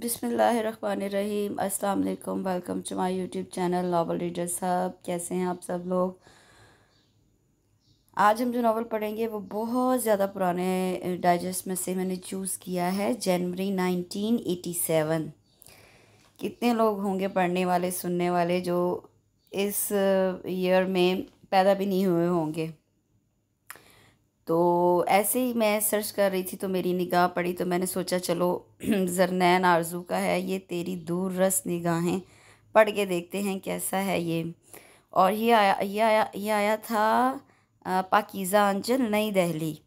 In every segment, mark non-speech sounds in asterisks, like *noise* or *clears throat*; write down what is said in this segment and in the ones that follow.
बिसमीम अस्सलाम वालेकुम welcome to my YouTube channel novel reader साहब कैसे हैं आप सब लोग आज हम जो नावल पढ़ेंगे वो बहुत ज़्यादा पुराने डाइजेस्ट में से मैंने चूज़ किया है जनवरी 1987 कितने लोग होंगे पढ़ने वाले सुनने वाले जो इस ईयर में पैदा भी नहीं हुए होंगे तो ऐसे ही मैं सर्च कर रही थी तो मेरी निगाह पड़ी तो मैंने सोचा चलो *clears throat* जरनैन आरजू का है ये तेरी दूर रस निगाहें पढ़ के देखते हैं कैसा है ये और ये आया ये आया ये आया था पाकिज़ा अंचल नई दहली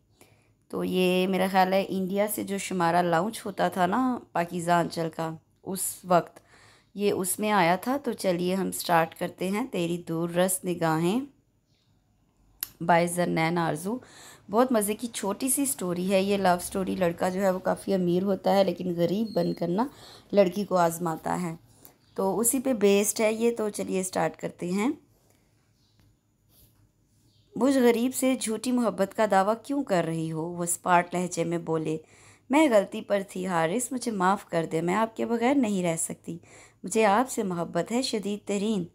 तो ये मेरा ख़्याल है इंडिया से जो शुमारा लॉन्च होता था ना पाकिज़ा अंचल का उस वक्त ये उसमें आया था तो चलिए हम स्टार्ट करते हैं तेरी दूर रस निगाहें बाय जरनैन आरजू बहुत मज़े की छोटी सी स्टोरी है ये लव स्टोरी लड़का जो है वो काफ़ी अमीर होता है लेकिन गरीब बनकर ना लड़की को आज़माता है तो उसी पे बेस्ड है ये तो चलिए स्टार्ट करते हैं मुझ गरीब से झूठी मोहब्बत का दावा क्यों कर रही हो वो स्पार्ट लहजे में बोले मैं गलती पर थी हारिस मुझे माफ़ कर दे मैं आपके बगैर नहीं रह सकती मुझे आपसे मोहब्बत है शदीद तरीन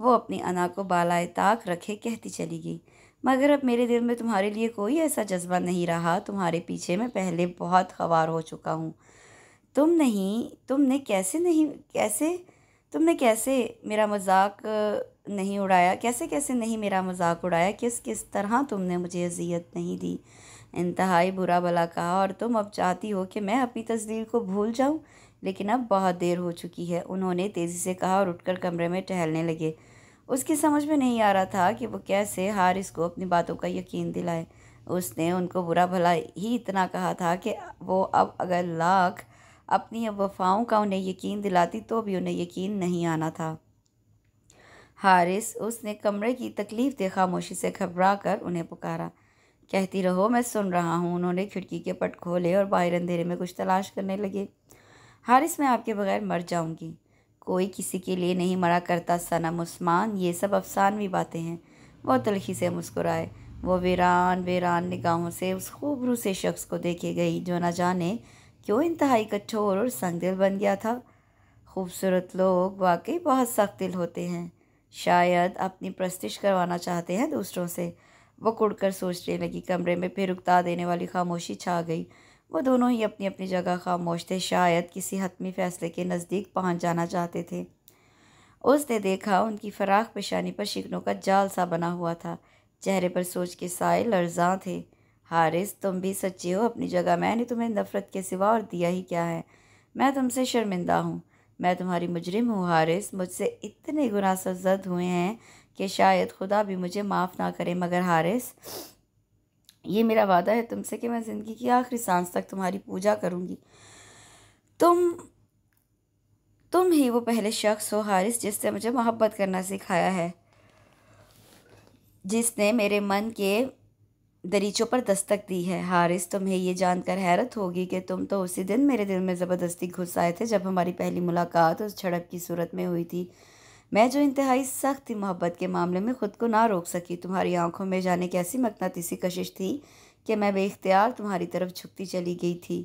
वो अपनी अना को बालाए ताक रखे कहती चली गई मगर अब मेरे दिल में तुम्हारे लिए कोई ऐसा जज्बा नहीं रहा तुम्हारे पीछे मैं पहले बहुत खवार हो चुका हूँ तुम नहीं तुमने कैसे नहीं कैसे तुमने कैसे मेरा मजाक नहीं उड़ाया कैसे कैसे नहीं मेरा मजाक उड़ाया किस किस तरह तुमने मुझे अजियत नहीं दी इंतहाई बुरा भला कहा और तुम अब चाहती हो कि मैं अपनी तस्वीर को भूल जाऊँ लेकिन अब बहुत देर हो चुकी है उन्होंने तेज़ी से कहा और उठकर कमरे में टहलने लगे उसकी समझ में नहीं आ रहा था कि वो कैसे हारिस को अपनी बातों का यकीन दिलाए उसने उनको बुरा भला ही इतना कहा था कि वो अब अगर लाख अपनी वफाओं का उन्हें यकीन दिलाती तो भी उन्हें यकीन नहीं आना था हारिस उसने कमरे की तकलीफ़ दे खामोशी से घबरा कर उन्हें पुकारा कहती रहो मैं सुन रहा हूँ उन्होंने खिड़की के पट खोले और बाहर अंधेरे में कुछ तलाश करने लगे हारिस मैं आपके बगैर मर जाऊँगी कोई किसी के लिए नहीं मरा करता सनम उस्मान ये सब अफसानवी बातें हैं वह तलखी से मुस्कुराए वो वीरान वीरान निगाहों से उस खूबरू से शख्स को देखे गई जो न जाने क्यों इंतहाई कठोर और संगदिल बन गया था खूबसूरत लोग वाकई बहुत सख्त दिल होते हैं शायद अपनी प्रस्तिश करवाना चाहते हैं दूसरों से वो कुड़कर सोचने लगी कमरे में फिर उकता देने वाली खामोशी छा गई वो दोनों ही अपनी अपनी जगह खामोश थे शायद किसी हतमी फैसले के नज़दीक पहुंच जाना चाहते थे उसने देखा उनकी फराख पेशानी पर शिकनों का जाल सा बना हुआ था चेहरे पर सोच के साए लर्जा थे हारिस तुम भी सच्चे हो अपनी जगह मैंने तुम्हें नफ़रत के सिवा और दिया ही क्या है मैं तुमसे शर्मिंदा हूँ मैं तुम्हारी मुजरिम हूँ हारिस मुझसे इतने गुना सजद हुए हैं कि शायद खुदा भी मुझे माफ़ ना करे मगर हारिस ये मेरा वादा है तुमसे कि मैं ज़िंदगी की आखिरी सांस तक तुम्हारी पूजा करूँगी तुम तुम ही वो पहले शख्स हो हारिस जिसने मुझे मोहब्बत करना सिखाया है जिसने मेरे मन के दरीचों पर दस्तक दी है हारिस तुम्हें ये जानकर हैरत होगी कि तुम तो उसी दिन मेरे दिल में ज़बरदस्ती घुस आए थे जब हमारी पहली मुलाकात उस झड़प की सूरत में हुई थी मैं जो इंतहाई सख्त थी मोहब्बत के मामले में ख़ुद को ना रोक सकी तुम्हारी आंखों में जाने की ऐसी मकनातीसी कशिश थी कि मैं बेख्तियार तुम्हारी तरफ झुकती चली गई थी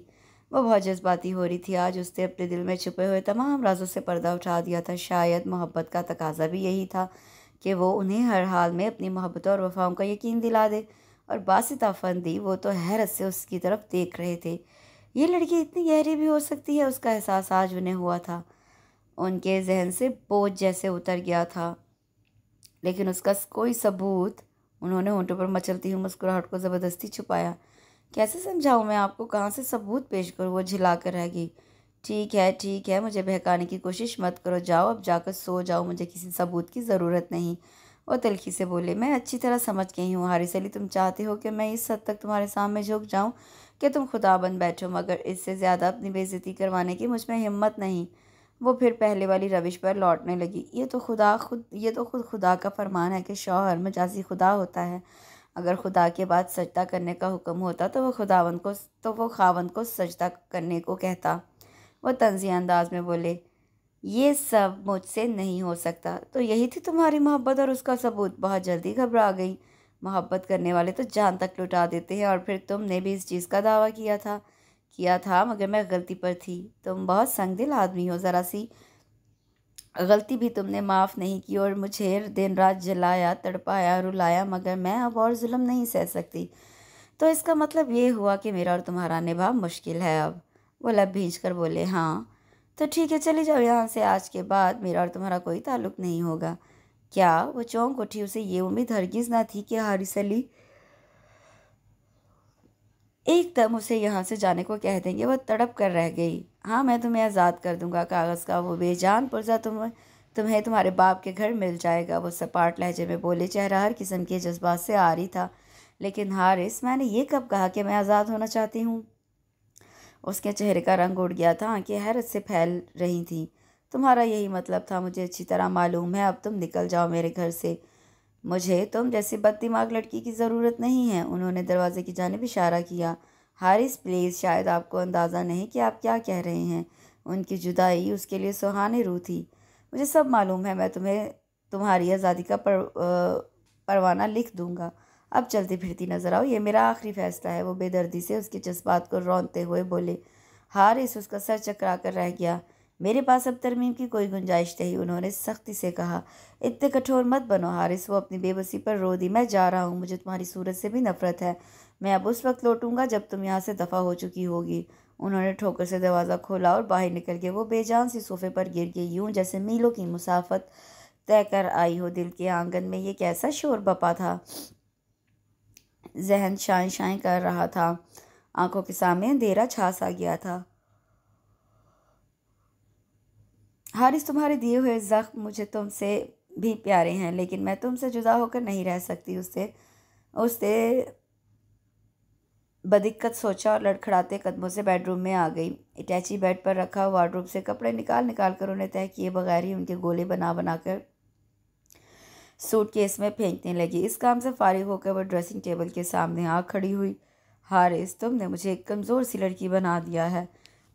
वो बहुत जज्बाती हो रही थी आज उसने अपने दिल में छुपे हुए तमाम राजों से पर्दा उठा दिया था शायद मोहब्बत का तकाजा भी यही था कि वो उन्हें हर हाल में अपनी मोहब्बतों और वफाओं का यकीन दिला दे और दी वो तो हैरत से उसकी तरफ देख रहे थे ये लड़की इतनी गहरी भी हो सकती है उसका एहसास आज उन्हें हुआ था उनके जहन से बोझ जैसे उतर गया था लेकिन उसका कोई सबूत उन्होंने होंठों पर मचलती हुई मुस्कुराहट को ज़बरदस्ती छुपाया कैसे समझाऊँ मैं आपको कहाँ से सबूत पेश करूँ वो झिला कर रह गई ठीक है ठीक है मुझे बहकाने की कोशिश मत करो जाओ अब जाकर सो जाओ मुझे किसी सबूत की ज़रूरत नहीं वो तलखी से बोले मैं अच्छी तरह समझ गई हूँ हारिस अली तुम चाहते हो कि मैं इस हद तक तुम्हारे सामने झुक जाऊँ कि तुम खुदा बन बैठो मगर इससे ज़्यादा अपनी बेज़ती करवाने की मुझ में हिम्मत नहीं वो फिर पहले वाली रविश पर लौटने लगी ये तो खुदा खुद ये तो खुद खुदा का फरमान है कि शौहर मजाजी खुदा होता है अगर खुदा के बाद सजदा करने का हुक्म होता तो वह खुदावंद को तो वो खावंद को सजदा करने को कहता वह तंजिया अंदाज में बोले ये सब मुझसे नहीं हो सकता तो यही थी तुम्हारी मोहब्बत और उसका सबूत बहुत जल्दी घबरा गई मोहब्बत करने वाले तो जान तक लुटा देते हैं और फिर तुमने भी इस चीज़ का दावा किया था किया था मगर मैं गलती पर थी तुम बहुत संगदिल आदमी हो ज़रा सी गलती भी तुमने माफ़ नहीं की और मुझे दिन रात जलाया तड़पाया रुलाया मगर मैं अब और जुल्म नहीं सह सकती तो इसका मतलब ये हुआ कि मेरा और तुम्हारा निभा मुश्किल है अब वो लब भींच कर बोले हाँ तो ठीक है चले जाओ यहाँ से आज के बाद मेरा और तुम्हारा कोई ताल्लुक नहीं होगा क्या वो चौंक उठी उसे ये उम्मीद हरगिज़ ना थी कि हारिस अली एकदम उसे यहाँ से जाने को कह देंगे वह तड़प कर रह गई हाँ मैं तुम्हें आज़ाद कर दूंगा कागज़ का वो बेजान पुरजा तुम तुम्हें तुम्हारे बाप के घर मिल जाएगा वो सपाट लहजे में बोले चेहरा हर किस्म के जज्बात से आ रही था लेकिन हारिस मैंने ये कब कहा कि मैं आज़ाद होना चाहती हूँ उसके चेहरे का रंग उड़ गया था आँखें हैरत से फैल रही थी तुम्हारा यही मतलब था मुझे अच्छी तरह मालूम है अब तुम निकल जाओ मेरे घर से मुझे तुम जैसी दिमाग लड़की की ज़रूरत नहीं है उन्होंने दरवाजे की जानब इशारा किया हारिस प्लीज़ शायद आपको अंदाज़ा नहीं कि आप क्या कह रहे हैं उनकी जुदाई उसके लिए सुहाने रू थी मुझे सब मालूम है मैं तुम्हें तुम्हारी आज़ादी का पर, परवाना लिख दूँगा अब चलती फिरती नजर आओ ये मेरा आखिरी फैसला है वो बेदर्दी से उसके जज्बात को रौनते हुए बोले हारिस उसका सर चकरा कर रह गया मेरे पास अब तरमीम की कोई गुंजाइश नहीं उन्होंने सख्ती से कहा इतने कठोर मत बनो हारिस वो अपनी बेबसी पर रो दी मैं जा रहा हूँ मुझे तुम्हारी सूरत से भी नफरत है मैं अब उस वक्त लौटूंगा जब तुम यहाँ से दफ़ा हो चुकी होगी उन्होंने ठोकर से दरवाज़ा खोला और बाहर निकल गया वो बेजान सी सोफे पर गिर गई यूं जैसे मीलों की मुसाफत तय कर आई हो दिल के आंगन में ये कैसा शोर बपा था जहन शाएँ शाएँ कर रहा था आंखों के सामने अंधेरा छा सा गया था हारिस तुम्हारे दिए हुए ज़ख्म मुझे तुमसे भी प्यारे हैं लेकिन मैं तुमसे जुदा होकर नहीं रह सकती उससे उससे बदिक्कत सोचा और लड़खड़ाते कदमों से बेडरूम में आ गई अटैची बेड पर रखा वार्डरूम से कपड़े निकाल निकाल कर उन्हें तय किए बगैर ही उनके गोले बना बना कर सूट केस में फेंकने लगी इस काम से फारिग होकर वह ड्रेसिंग टेबल के सामने आ खड़ी हुई हारिस तुमने मुझे एक कमज़ोर सी लड़की बना दिया है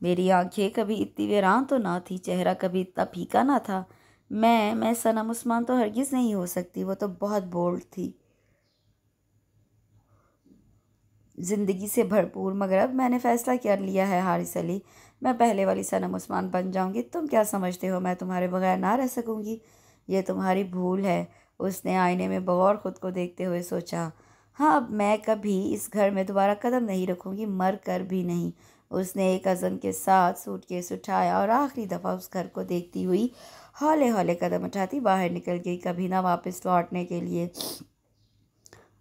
मेरी आंखें कभी इतनी वेरान तो ना थी चेहरा कभी इतना फीका ना था मैं मैं सनम उस्मान तो हरगिज़ नहीं हो सकती वो तो बहुत बोल्ड थी ज़िंदगी से भरपूर मगर अब मैंने फ़ैसला कर लिया है हारिस अली मैं पहले वाली सनम उस्मान बन जाऊंगी तुम क्या समझते हो मैं तुम्हारे बगैर ना रह सकूंगी ये तुम्हारी भूल है उसने आईने में बगौर ख़ुद को देखते हुए सोचा हाँ अब मैं कभी इस घर में दोबारा कदम नहीं रखूँगी मर कर भी नहीं उसने एक अज़म के साथ सूट केस उठाया और आखिरी दफ़ा उस घर को देखती हुई हौले हौले कदम उठाती बाहर निकल गई कभी ना वापस लौटने के लिए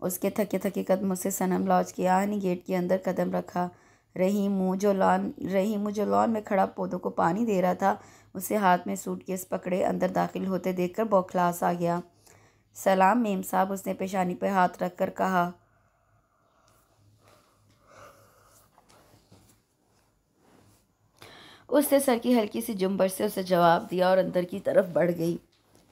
उसके थके थके कदमों से सनम लॉज के आनी गेट के अंदर कदम रखा रही मुँह जो लॉन रही मुँह जो लॉन में खड़ा पौधों को पानी दे रहा था उसे हाथ में सूट केस पकड़े अंदर दाखिल होते देखकर बौखलास आ गया सलाम मेम साहब उसने पेशानी पर पे हाथ रख कर कहा उसने सर की हल्की सी जुम्बर से उसे जवाब दिया और अंदर की तरफ बढ़ गई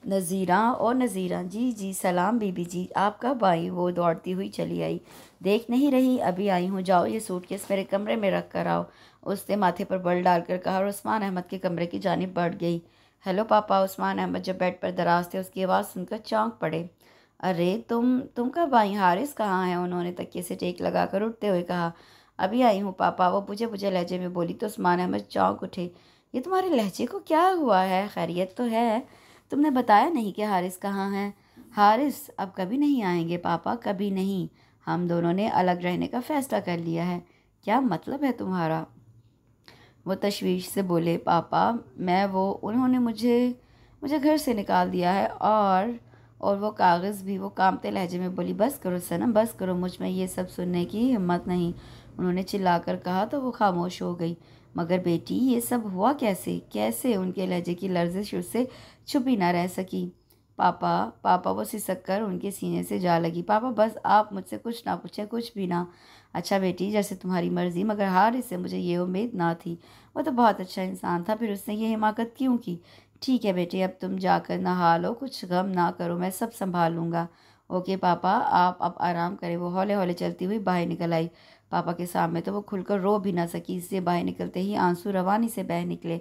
नज़ीरा और नज़ीरा जी जी सलाम बीबी जी आपका भाई वो दौड़ती हुई चली आई देख नहीं रही अभी आई हूँ जाओ ये सूटकेस मेरे कमरे में रख कर आओ उसने माथे पर बल डालकर कहा और उस्मान अहमद के कमरे की जानब बढ़ गई हेलो पापा उस्मान अहमद जब बेड पर दराज थे उसकी आवाज़ सुनकर चौंक पड़े अरे तुम तुम कब आई हारिस कहाँ है उन्होंने तकिए से टेक लगा कर उठते हुए कहा अभी आई हूँ पापा वो पूछे पूछे लहजे में बोली तो उस्मान अहमद चौंक उठे ये तुम्हारे लहजे को क्या हुआ है खैरियत तो है तुमने बताया नहीं कि हारिस कहाँ है हारिस अब कभी नहीं आएंगे पापा कभी नहीं हम दोनों ने अलग रहने का फ़ैसला कर लिया है क्या मतलब है तुम्हारा वो तशवीश से बोले पापा मैं वो उन्होंने मुझे मुझे घर से निकाल दिया है और और वो कागज़ भी वो कामते लहजे में बोली बस करो सनम बस करो मुझ में ये सब सुनने की हिम्मत नहीं उन्होंने चिल्लाकर कहा तो वो खामोश हो गई मगर बेटी ये सब हुआ कैसे कैसे उनके लहजे की लर्जिश उससे छुपी ना रह सकी पापा पापा वो सिसक कर उनके सीने से जा लगी पापा बस आप मुझसे कुछ ना पूछें कुछ भी ना अच्छा बेटी जैसे तुम्हारी मर्ज़ी मगर हार इससे मुझे ये उम्मीद ना थी वो तो बहुत अच्छा इंसान था फिर उसने ये हिमाकत क्यों की ठीक है बेटी अब तुम जाकर नहा लो कुछ गम ना करो मैं सब संभाल लूँगा ओके पापा आप अब आराम करें वो हौले हौले चलती हुई बाहर निकल आई पापा के सामने तो वो खुलकर रो भी ना सकी इससे बाहर निकलते ही आंसू रवानी से बह निकले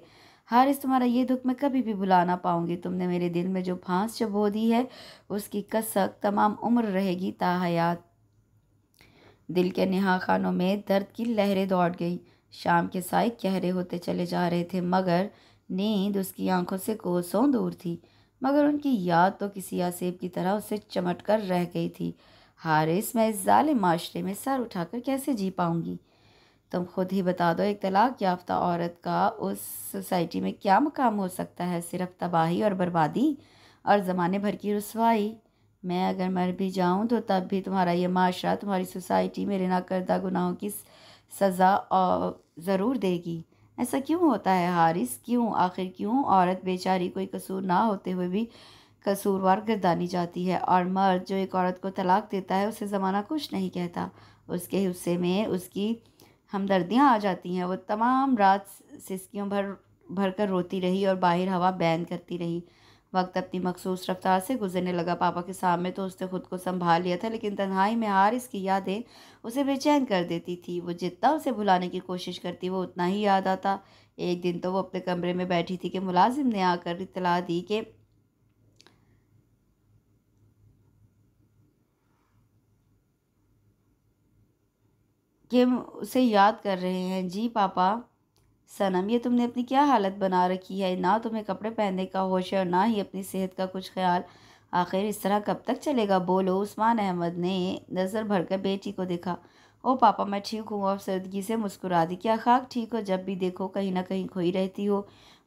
हारिस तुम्हारा ये दुख मैं कभी भी भुला ना पाऊंगी तुमने मेरे दिल में जो फांस चबो दी है उसकी कसक तमाम उम्र रहेगी ताहयात दिल के नहा खानों में दर्द की लहरें दौड़ गई शाम के साय गहरे होते चले जा रहे थे मगर नींद उसकी आंखों से कोसों दूर थी मगर उनकी याद तो किसी आसेब की तरह उससे चमट कर रह गई थी हारिस मैं इस ालिम माशरे में सर उठाकर कैसे जी पाऊँगी तुम खुद ही बता दो एक तलाक याफ्ता औरत का उस सोसाइटी में क्या मुकाम हो सकता है सिर्फ तबाही और बर्बादी और ज़माने भर की रसवाई मैं अगर मर भी जाऊँ तो तब भी तुम्हारा ये माशरा तुम्हारी सोसाइटी मेरे ना करदा गुनाहों की सज़ा ज़रूर देगी ऐसा क्यों होता है हारिस क्यों आखिर क्यों औरत बेचारी कोई कसूर ना होते हुए भी कसूरवार गिरदानी जाती है और मर्द जो एक औरत को तलाक देता है उसे ज़माना कुछ नहीं कहता उसके हिस्से में उसकी हमदर्दियाँ आ जाती हैं वो तमाम रात सिस्कियों भर भर कर रोती रही और बाहर हवा बैन करती रही वक्त अपनी मखसूस रफ्तार से गुजरने लगा पापा के सामने तो उसने ख़ुद को संभाल लिया था लेकिन तन्हाई में हार इसकी यादें उसे बेचैन कर देती थी वो जितना उसे भुलाने की कोशिश करती वो उतना ही याद आता एक दिन तो वो अपने कमरे में बैठी थी कि मुलाजिम ने आकर इतला दी कि कि हम उसे याद कर रहे हैं जी पापा सनम ये तुमने अपनी क्या हालत बना रखी है ना तुम्हें कपड़े पहनने का होश है और ना ही अपनी सेहत का कुछ ख्याल आखिर इस तरह कब तक चलेगा बोलो उस्मान अहमद ने नज़र भरकर बेटी को देखा ओ पापा मैं ठीक हूँ अब सर्दगी से मुस्कुरा दी क्या खाक ठीक हो जब भी देखो कहीं ना कहीं खोई रहती हो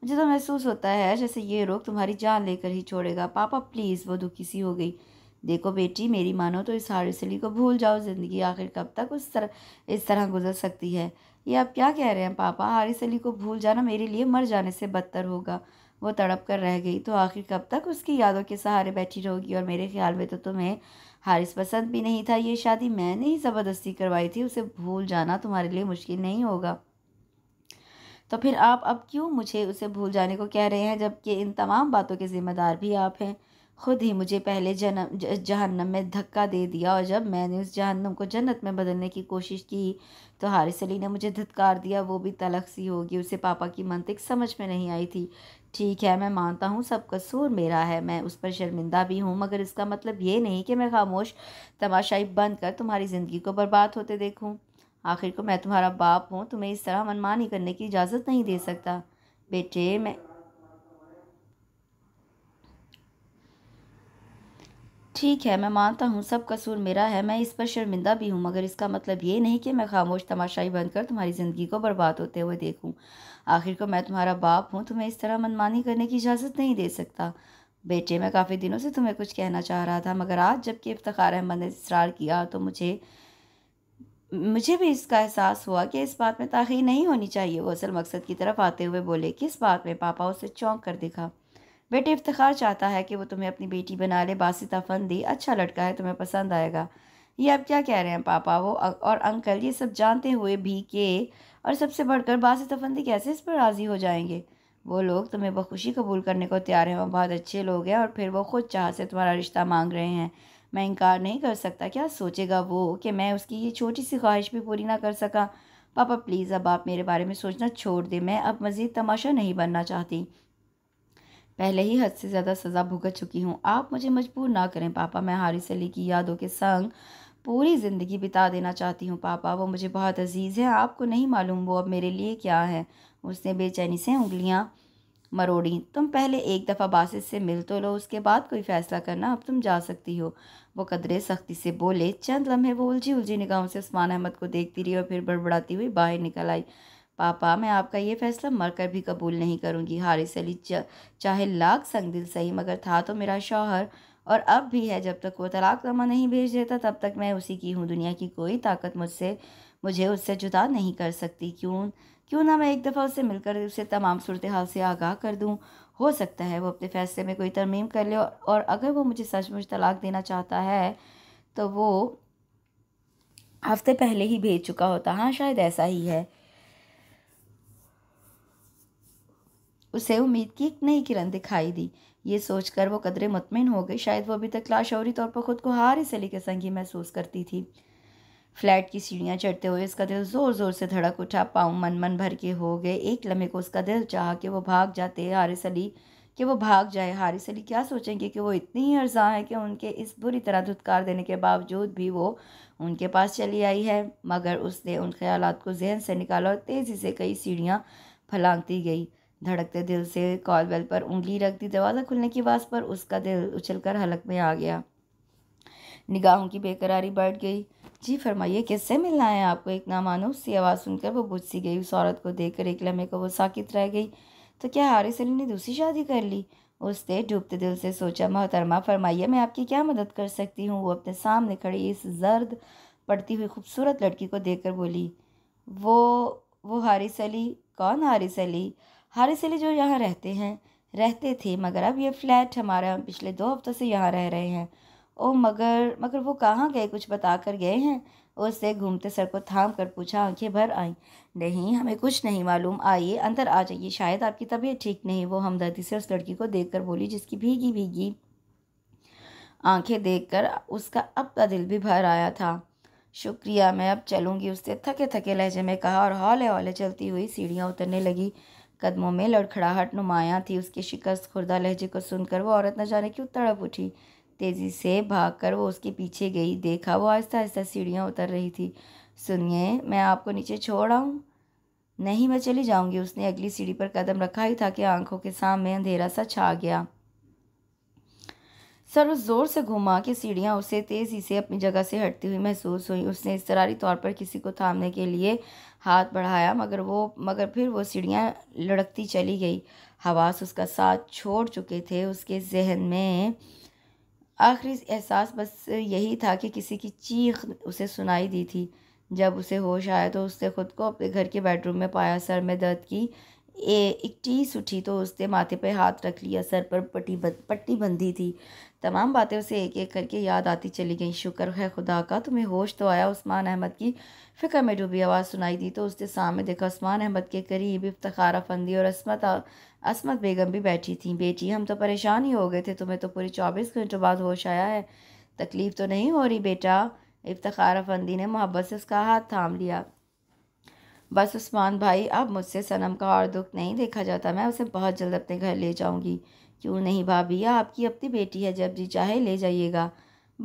मुझे तो महसूस होता है जैसे ये रोग तुम्हारी जान लेकर ही छोड़ेगा पापा प्लीज़ वो दुखी सी हो गई देखो बेटी मेरी मानो तो इस हारसिली को भूल जाओ ज़िंदगी आखिर कब तक उस तरह इस तरह गुजर सकती है ये आप क्या कह रहे हैं पापा हारिस अली को भूल जाना मेरे लिए मर जाने से बदतर होगा वो तड़प कर रह गई तो आखिर कब तक उसकी यादों के सहारे बैठी रहोगी और मेरे ख्याल में तो तुम्हें हारिस पसंद भी नहीं था ये शादी मैंने ही ज़बरदस्ती करवाई थी उसे भूल जाना तुम्हारे लिए मुश्किल नहीं होगा तो फिर आप अब क्यों मुझे उसे भूल जाने को कह रहे हैं जबकि इन तमाम बातों के ज़िम्मेदार भी आप हैं खुद ही मुझे पहले जन्म जहन्नम में धक्का दे दिया और जब मैंने उस जहन्नम को जन्नत में बदलने की कोशिश की तो हारिस अली ने मुझे धत्कार दिया वो भी तलक सी होगी उसे पापा की मंतिक समझ में नहीं आई थी ठीक है मैं मानता हूँ सब कसूर मेरा है मैं उस पर शर्मिंदा भी हूँ मगर इसका मतलब ये नहीं कि मैं खामोश तमाशाई बंद कर तुम्हारी ज़िंदगी को बर्बाद होते देखूँ आखिर को मैं तुम्हारा बाप हूँ तुम्हें इस तरह मनमानी करने की इजाज़त नहीं दे सकता बेटे मैं ठीक है मैं मानता हूँ सब कसूर मेरा है मैं इस पर शर्मिंदा भी हूँ मगर इसका मतलब ये नहीं कि मैं खामोश तमाशाई बनकर तुम्हारी ज़िंदगी को बर्बाद होते हुए देखूँ आखिर को तो मैं तुम्हारा बाप हूँ तुम्हें इस तरह मनमानी करने की इजाज़त नहीं दे सकता बेटे मैं काफ़ी दिनों से तुम्हें कुछ कहना चाह रहा था मगर आज जबकि इफ्तार अहमद ने इसरार किया तो मुझे मुझे भी इसका एहसास हुआ कि इस बात में ताखिर नहीं होनी चाहिए वो असल मकसद की तरफ आते हुए बोले किस बात में पापा उसे चौंक कर दिखा बेटे इफ्तार चाहता है कि वो तुम्हें अपनी बेटी बना ले बासिता फंदी अच्छा लड़का है तुम्हें पसंद आएगा ये अब क्या कह रहे हैं पापा वो और अंकल ये सब जानते हुए भी के और सबसे बढ़कर बासिता फंदी कैसे इस पर राज़ी हो जाएंगे वो लोग तुम्हें बखुशी कबूल करने को तैयार हैं वो बहुत अच्छे लोग हैं और फिर वो खुद चाह से तुम्हारा रिश्ता मांग रहे हैं मैं इनकार नहीं कर सकता क्या सोचेगा वो कि मैं उसकी ये छोटी सी ख्वाहिश भी पूरी ना कर सका पापा प्लीज़ अब आप मेरे बारे में सोचना छोड़ दें मैं अब मज़ीद तमाशा नहीं बनना चाहती पहले ही हद से ज़्यादा सज़ा भुगत चुकी हूँ आप मुझे मजबूर ना करें पापा मैं हारिस अली की यादों के संग पूरी ज़िंदगी बिता देना चाहती हूँ पापा वो मुझे बहुत अजीज़ है आपको नहीं मालूम वो अब मेरे लिए क्या है उसने बेचैनी से उंगलियाँ मरोड़ी तुम पहले एक दफ़ा बासित से मिल तो लो उसके बाद कोई फ़ैसला करना अब तुम जा सकती हो वो कदरे सख्ती से बोले चंद लम्हे वो उलझी उलझी निगाहों से उस्मान अहमद को देखती रही और फिर बड़बड़ाती हुई बाहर निकल आई पापा मैं आपका ये फैसला मरकर भी कबूल नहीं करूँगी हारिस अली चाहे लाख संग दिल सही मगर था तो मेरा शौहर और अब भी है जब तक वो तलाकनामा नहीं भेज देता तब तक मैं उसी की हूँ दुनिया की कोई ताकत मुझसे मुझे उससे जुदा नहीं कर सकती क्यों क्यों ना मैं एक दफ़ा उससे मिलकर उसे तमाम सूरत हाल से आगाह कर दूँ हो सकता है वो अपने फ़ैसले में कोई तरमीम कर ले और अगर वो मुझे सचमुच तलाक देना चाहता है तो वो हफ्ते पहले ही भेज चुका होता हाँ शायद ऐसा ही है उसे उम्मीद की एक नई किरण दिखाई दी ये सोचकर वो कदरे मुतमिन हो गई शायद वो अभी तक लाशौरी तौर पर खुद को हार इस सली के संगी महसूस करती थी फ्लैट की सीढ़ियाँ चढ़ते हुए उसका दिल ज़ोर ज़ोर से धड़क उठा पाँव मन मन भर के हो गए एक लम्हे को उसका दिल चाह कि वो भाग जाते हारिस अली कि वो भाग जाए हारिस अली क्या सोचेंगे कि वो इतनी ही अर्जा है कि उनके इस बुरी तरह धुतकार देने के बावजूद भी वो उनके पास चली आई है मगर उसने उन ख्याल को जहन से निकाला और तेज़ी से कई सीढ़ियाँ फलांगती गई धड़कते दिल से कॉल बेल पर उंगली रख दी दरवाज़ा खुलने की आवाज़ पर उसका दिल उछलकर हलक में आ गया निगाहों की बेकरारी बढ़ गई जी फरमाइए किससे मिलना है आपको एक मानो उसकी आवाज़ सुनकर वो बुझ सी गई उस औरत को देखकर एक लम्हे को वो साकित रह गई तो क्या हारिस अली ने दूसरी शादी कर ली उसने डूबते दिल से सोचा मोहतरमा फरमाइए मैं आपकी क्या मदद कर सकती हूँ वो अपने सामने खड़ी इस जर्द पड़ती हुई खूबसूरत लड़की को देखकर बोली वो वो हारिस अली कौन हारिस अली हारिस सिले जो यहाँ रहते हैं रहते थे मगर अब ये फ्लैट हमारा पिछले दो हफ्तों से यहाँ रह रहे हैं ओ मगर मगर वो कहाँ गए कुछ बता कर गए हैं उससे घूमते सर को थाम कर पूछा आंखें भर आई नहीं हमें कुछ नहीं मालूम आइए अंदर आ जाइए शायद आपकी तबीयत ठीक नहीं वो हमदर्दी से उस लड़की को देख कर बोली जिसकी भीगी भीगी आंखें देख कर उसका अब का दिल भी भर आया था शुक्रिया मैं अब चलूँगी उससे थके थके लहजे में कहा और हौले हौले चलती हुई सीढ़ियाँ उतरने लगी कदमों में लड़खड़ाहट नुमाया थी उसके शिकस्त खुर्दा लहजे को सुनकर वो औरत न जाने क्यों तड़प उठी तेज़ी से भागकर वो उसके पीछे गई देखा वो आहिस्ता आहिस्ता सीढ़ियाँ उतर रही थी सुनिए मैं आपको नीचे छोड़ आऊँ नहीं मैं चली जाऊँगी उसने अगली सीढ़ी पर कदम रखा ही था कि आंखों के सामने अंधेरा सा छा गया सर उस ज़ोर से घुमा के सीढ़ियाँ उसे तेज़ी से अपनी जगह से हटती हुई महसूस हुई उसने इस तरारी तौर पर किसी को थामने के लिए हाथ बढ़ाया मगर वो मगर फिर वो सीढ़ियाँ लड़कती चली गई हवास उसका साथ छोड़ चुके थे उसके जहन में आखिरी एहसास बस यही था कि किसी की चीख उसे सुनाई दी थी जब उसे होश आया तो उसने ख़ुद को अपने घर के बेडरूम में पाया सर में दर्द की ए, एक टीस उठी तो उसने माथे पे हाथ रख लिया सर पर पट्टी बंद पट्टी बंधी थी तमाम बातें उसे एक एक करके याद आती चली गई शुक्र है खुदा का तुम्हें होश तो आया उस्मान अहमद की फ़िक्र में डूबी आवाज़ सुनाई दी तो उसके सामने देखा उस्मान अहमद के करीब इफ्तारा फंदी और असमत असमत बेगम भी बैठी थी बेटी हम तो परेशान ही हो गए थे तुम्हें तो पूरी चौबीस घंटों बाद होश आया है तकलीफ़ तो नहीं हो रही बेटा इफ्तारा फंदी ने मोहब्बत से उसका हाथ थाम लिया बस उस्मान भाई अब मुझसे सनम का और दुख नहीं देखा जाता मैं उसे बहुत जल्द अपने घर ले जाऊँगी क्यों नहीं भाभी आपकी अपनी बेटी है जब जी चाहे ले जाइएगा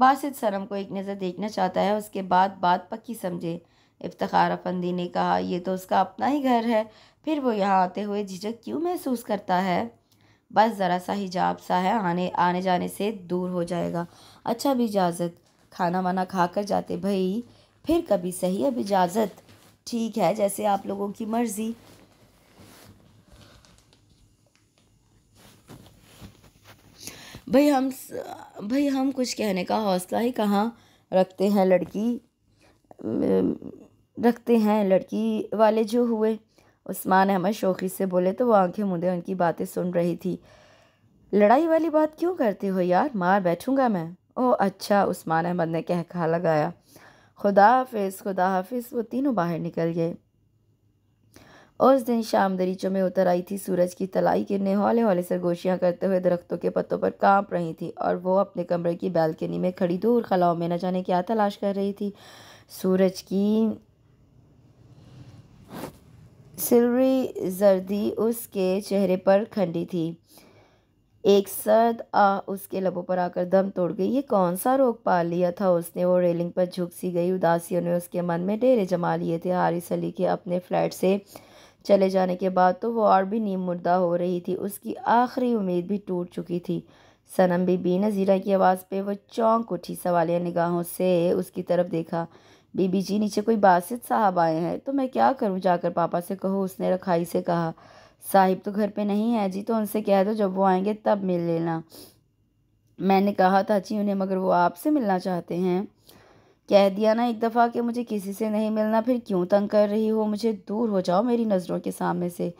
बासित सरम को एक नज़र देखना चाहता है उसके बाद बात पक्की समझे इफ्तार अफंदी ने कहा यह तो उसका अपना ही घर है फिर वो यहाँ आते हुए झिझक क्यों महसूस करता है बस ज़रा सा हिजाब सा है आने आने जाने से दूर हो जाएगा अच्छा भी इजाज़त खाना वाना खा कर जाते भई फिर कभी सही अब इजाज़त ठीक है जैसे आप लोगों की मर्ज़ी भाई हम भाई हम कुछ कहने का हौसला ही कहाँ रखते हैं लड़की रखते हैं लड़की वाले जो हुए उस्मान अहमद शोखी से बोले तो वो आंखें मुदे उनकी बातें सुन रही थी लड़ाई वाली बात क्यों करते हो यार मार बैठूंगा मैं ओह अच्छा उस्मान अहमद ने कह कहा लगाया खुदा हाफिज़ खुदा हाफिज़ वो तीनों बाहर निकल गए और उस दिन शाम दरीचों में उतर आई थी सूरज की तलाई किरने हौले हौले सरगोशियाँ करते हुए दरख्तों के पत्तों पर काँप रही थी और वो अपने कमरे की बैल्कनी में खड़ी दूर खलाओं में न जाने क्या तलाश कर रही थी सूरज की सिलरी जर्दी उसके चेहरे पर खंडी थी एक सर्द आ उसके लबों पर आकर दम तोड़ गई ये कौन सा रोग पाल लिया था उसने वो रेलिंग पर झुक सी गई उदासियों ने उसके मन में डेरे जमा लिए थे हारिस अली के अपने फ्लैट से चले जाने के बाद तो वो और भी नीम मुर्दा हो रही थी उसकी आखिरी उम्मीद भी टूट चुकी थी सनम बीबी नज़ीरा की आवाज़ पे वो चौंक उठी सवालिया निगाहों से उसकी तरफ देखा बीबी जी नीचे कोई बासित साहब आए हैं तो मैं क्या करूं जाकर पापा से कहो उसने रखाई से कहा साहिब तो घर पे नहीं है जी तो उनसे कह दो जब वो आएंगे तब मिल लेना मैंने कहा था जी उन्हें मगर वो आपसे मिलना चाहते हैं कह दिया ना एक दफ़ा कि मुझे किसी से नहीं मिलना फिर क्यों तंग कर रही हो मुझे दूर हो जाओ मेरी नज़रों के सामने से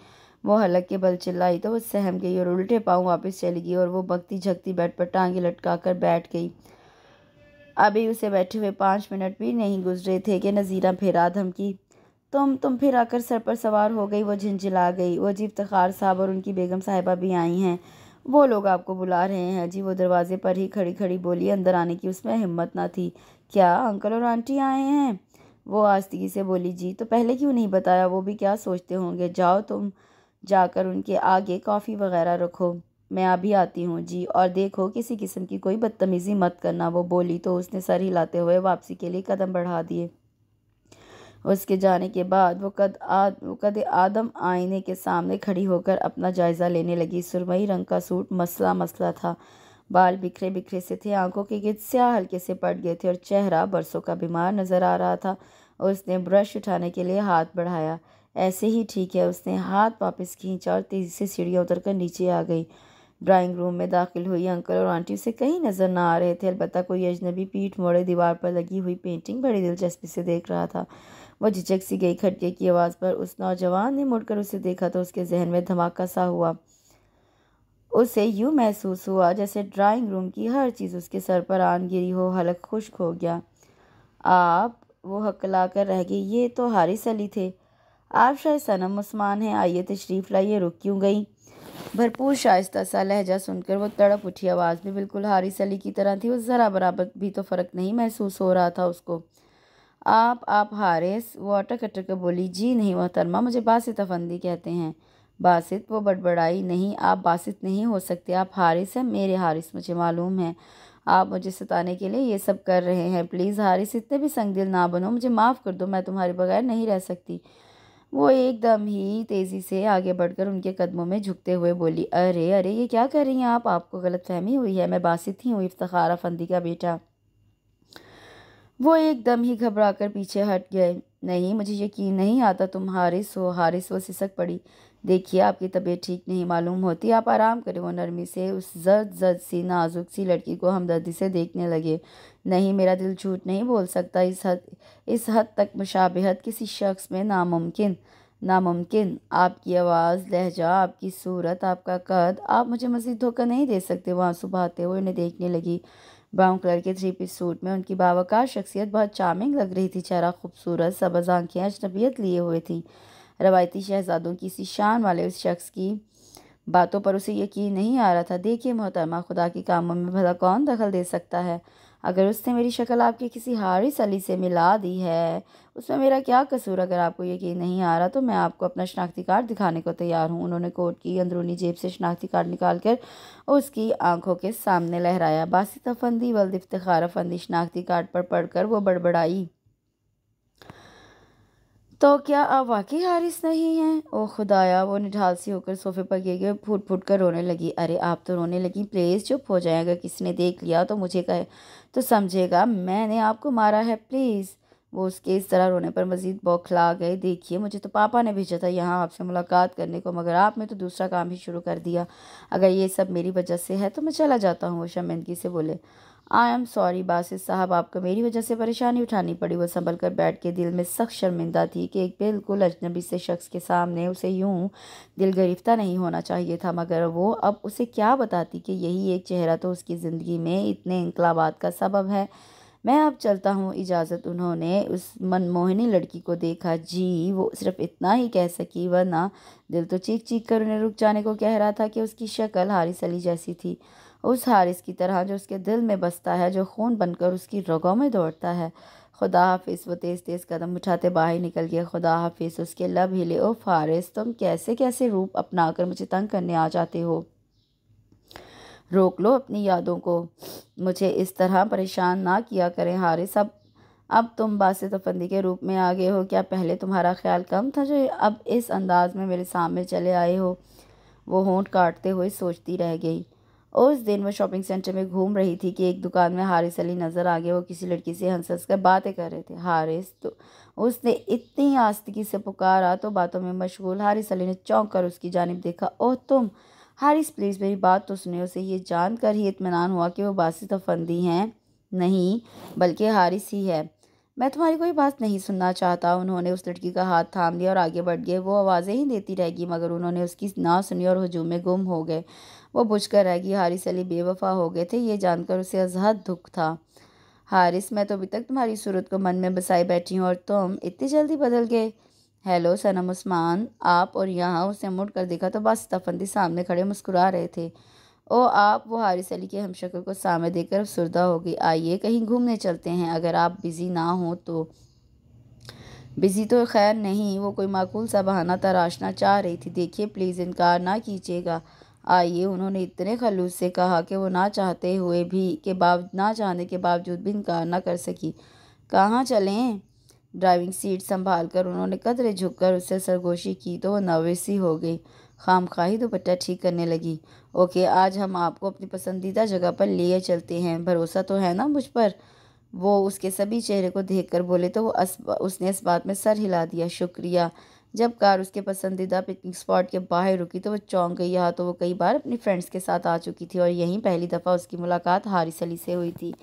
वो हलक के बल चिल्लाई तो वह सहम गई और उल्टे पाँव वापस चली गई और वो बगती झकती बेड पर टांगे लटका कर बैठ गई अभी उसे बैठे हुए पाँच मिनट भी नहीं गुजरे थे कि नज़ीरा फिरा धमकी तुम तुम फिर आकर सर पर सवार हो गई वो झिझिला गई वो जी इफ्तार साहब और उनकी बेगम साहिबा भी आई हैं वो लोग आपको बुला रहे हैं जी वो दरवाजे पर ही खड़ी खड़ी बोली अंदर आने की उसमें हिम्मत ना थी क्या अंकल और आंटी आए हैं वो आस्तगी से बोली जी तो पहले क्यों नहीं बताया वो भी क्या सोचते होंगे जाओ तुम जाकर उनके आगे कॉफ़ी वगैरह रखो मैं अभी आती हूँ जी और देखो किसी किस्म की कोई बदतमीज़ी मत करना वो बोली तो उसने सर हिलाते हुए वापसी के लिए कदम बढ़ा दिए उसके जाने के बाद वो कद आद वो कद आदम आईने के सामने खड़ी होकर अपना जायज़ा लेने लगी सुरमई रंग का सूट मसला मसला था बाल बिखरे बिखरे से थे आंखों के गिद स्या हल्के से पड़ गए थे और चेहरा बरसों का बीमार नज़र आ रहा था और उसने ब्रश उठाने के लिए हाथ बढ़ाया ऐसे ही ठीक है उसने हाथ वापस खींचा और तेज़ी से सीढ़ियाँ उतर कर नीचे आ गई ड्राइंग रूम में दाखिल हुई अंकल और आंटी उसे कहीं नज़र ना आ रहे थे अलबत्त कोई अजनबी पीठ मोड़े दीवार पर लगी हुई पेंटिंग बड़ी दिलचस्पी से देख रहा था वह झिझक सी गई खटके की आवाज़ पर उस नौजवान ने मुड़कर उसे देखा तो उसके जहन में धमाका सा हुआ उसे यूँ महसूस हुआ जैसे ड्राइंग रूम की हर चीज़ उसके सर पर आन गिरी हो हलक खुश्क हो गया आप वो हकला कर रह गई ये तो हारिस अली थे आप शायद सनम उस्मान हैं आइए तशरीफ़ लाइए रुक क्यों गई भरपूर शाइस्त सा लहजा सुनकर वो तड़प उठी आवाज़ भी बिल्कुल हारिस अली की तरह थी उस ज़रा बराबर भी तो फ़र्क नहीं महसूस हो रहा था उसको आप आप हारिस वो अटक अटक बोली जी नहीं मोहतरमा मुझे बासी तफंदी कहते हैं बासित वो बड़बड़ाई नहीं आप बासित नहीं हो सकते आप हारिस हैं मेरे हारिस मुझे मालूम है आप मुझे सताने के लिए ये सब कर रहे हैं प्लीज़ हारिस इतने भी संग दिल ना बनो मुझे माफ़ कर दो मैं तुम्हारे बगैर नहीं रह सकती वो एकदम ही तेज़ी से आगे बढ़कर उनके कदमों में झुकते हुए बोली अरे अरे ये क्या कर रही हैं आप आपको गलत फहमी हुई है मैं बासित ही हूँ इफ्तार अफंदी का बेटा वो एकदम ही घबरा कर पीछे हट गए नहीं मुझे यकीन नहीं आता तुम हारिस हो हारिस वो सिसक पड़ी देखिए आपकी तबीयत ठीक नहीं मालूम होती आप आराम करें वो नरमी से उस जर्द जर्द सी नाजुक सी लड़की को हमदर्दी से देखने लगे नहीं मेरा दिल झूठ नहीं बोल सकता इस हद इस हद तक मुशाबहत किसी शख्स में नामुमकिन नामुमकिन आपकी आवाज़ लहजा आपकी सूरत आपका कद आप मुझे मज़ीद धोखा नहीं दे सकते वहाँ सुबह आते हुए उन्हें देखने लगी ब्राउन कलर के थ्री पीस सूट में उनकी बावकार शख्सियत बहुत चार्मिंग लग रही थी चेहरा खूबसूरत सबज आँखें अजनबियत लिए हुए थी रवायती शहजादों की इसी शान वाले उस शख्स की बातों पर उसे यकीन नहीं आ रहा था देखिए मोहतरमा खुदा के कामों में भला कौन दखल दे सकता है अगर उसने मेरी शक्ल आपके किसी हारिस अली से मिला दी है उसमें मेरा क्या कसूर अगर आपको यकीन नहीं आ रहा तो मैं आपको अपना शनाख्ती कार्ड दिखाने को तैयार हूँ उन्होंने कोर्ट की अंदरूनी जेब से शनाख्ती कार्ड निकाल कर उसकी आंखों के सामने लहराया बासित अफंदी वल्द इफ्तार अफंदी शनाख्ती कार्ड पर पढ़कर वो बड़बड़ाई तो क्या आप वाकई हारिस नहीं हैं ओ खुदाया वो सी होकर सोफे पर गिर गए फूट फूट कर रोने लगी अरे आप तो रोने लगी प्लीज़ चुप हो जाए अगर किसी ने देख लिया तो मुझे कहे तो समझेगा मैंने आपको मारा है प्लीज़ वो उसके इस तरह रोने पर मज़ीद बौखला गए देखिए मुझे तो पापा ने भेजा था यहाँ आपसे मुलाकात करने को मगर आपने तो दूसरा काम ही शुरू कर दिया अगर ये सब मेरी वजह से है तो मैं चला जाता हूँ वो शर्मिंदगी से बोले आई एम सॉरी बासित साहब आपको मेरी वजह से परेशानी उठानी पड़ी वो संभल कर बैठ के दिल में सख्त शर्मिंदा थी कि एक बिल्कुल अजनबी से शख्स के सामने उसे यूं दिल गरिफ्ता नहीं होना चाहिए था मगर वो अब उसे क्या बताती कि यही एक चेहरा तो उसकी ज़िंदगी में इतने इनकलाबात का सबब है मैं अब चलता हूँ इजाज़त उन्होंने उस मनमोहनी लड़की को देखा जी वो सिर्फ इतना ही कह सकी वरना दिल तो चीख चीख कर उन्हें रुक जाने को कह रहा था कि उसकी शक्ल हारिस अली जैसी थी उस हारिस की तरह जो उसके दिल में बसता है जो खून बनकर उसकी रगों में दौड़ता है खुदा हाफिज़ वो तेज़ तेज़ कदम उठाते बाहर निकल गया खुदा हाफिज़ उसके लब हिले ओ फारिस तुम कैसे कैसे रूप अपना कर मुझे तंग करने आ जाते हो रोक लो अपनी यादों को मुझे इस तरह परेशान ना किया करें हारिस अब अब तुम तफंदी के रूप में आ गए हो क्या पहले तुम्हारा ख्याल कम था जो अब इस अंदाज में मेरे सामने चले आए हो वो होंठ काटते हुए सोचती रह गई उस दिन वो शॉपिंग सेंटर में घूम रही थी कि एक दुकान में हारिस अली नज़र आ गया वो किसी लड़की से हंस हंस कर बातें कर रहे थे हारिस तो उसने इतनी आस्तगी से पुकारा तो बातों में मशगूल हारिस अली ने चौंक कर उसकी जानब देखा ओह तुम हारिस प्लीज़ मेरी बात तो सुने उसे ये जान कर ही इतमान हुआ कि वो बासित तो फंदी हैं नहीं बल्कि हारिस ही है मैं तुम्हारी कोई बात नहीं सुनना चाहता उन्होंने उस लड़की का हाथ थाम लिया और आगे बढ़ गए वो आवाज़ें ही देती रहेगी मगर उन्होंने उसकी ना सुनी और हजूम में गुम हो गए वो बुझकर रह गई हारिस अली बेवफा हो गए थे ये जानकर उसे अजहद दुख था हारिस मैं तो अभी तक तुम्हारी सूरत को मन में बसाई बैठी हूँ और तुम इतनी जल्दी बदल गए हेलो सनम उस्मान आप और यहाँ उसने मुड़ कर देखा तो बस तफंदी सामने खड़े मुस्कुरा रहे थे ओ आप वो हारिस अली के हमशक्ल को सामने देकर अफसरदा हो गई आइए कहीं घूमने चलते हैं अगर आप बिज़ी ना हो तो बिज़ी तो खैर नहीं वो कोई माकूल सा बहाना तराशना चाह रही थी देखिए प्लीज़ इनकार ना कीजिएगा आइए उन्होंने इतने खलूस से कहा कि वो ना चाहते हुए भी के बाव ना चाहने के बावजूद भी इनकार ना कर सकी कहाँ चलें ड्राइविंग सीट संभाल कर उन्होंने कदरे झुककर उससे सरगोशी की तो वो नर्वस ही हो गई खाम खाही दुपट्टा ठीक करने लगी ओके आज हम आपको अपनी पसंदीदा जगह पर लिए चलते हैं भरोसा तो है ना मुझ पर वो उसके सभी चेहरे को देख कर बोले तो वो अस उसने इस बात में सर हिला दिया शुक्रिया जब कार उसके पसंदीदा पिकनिक स्पॉट के बाहर रुकी तो वह चौंक गई यहाँ तो वो कई बार अपनी फ्रेंड्स के साथ आ चुकी थी और यहीं पहली दफ़ा उसकी मुलाकात हारिस अली से हुई थी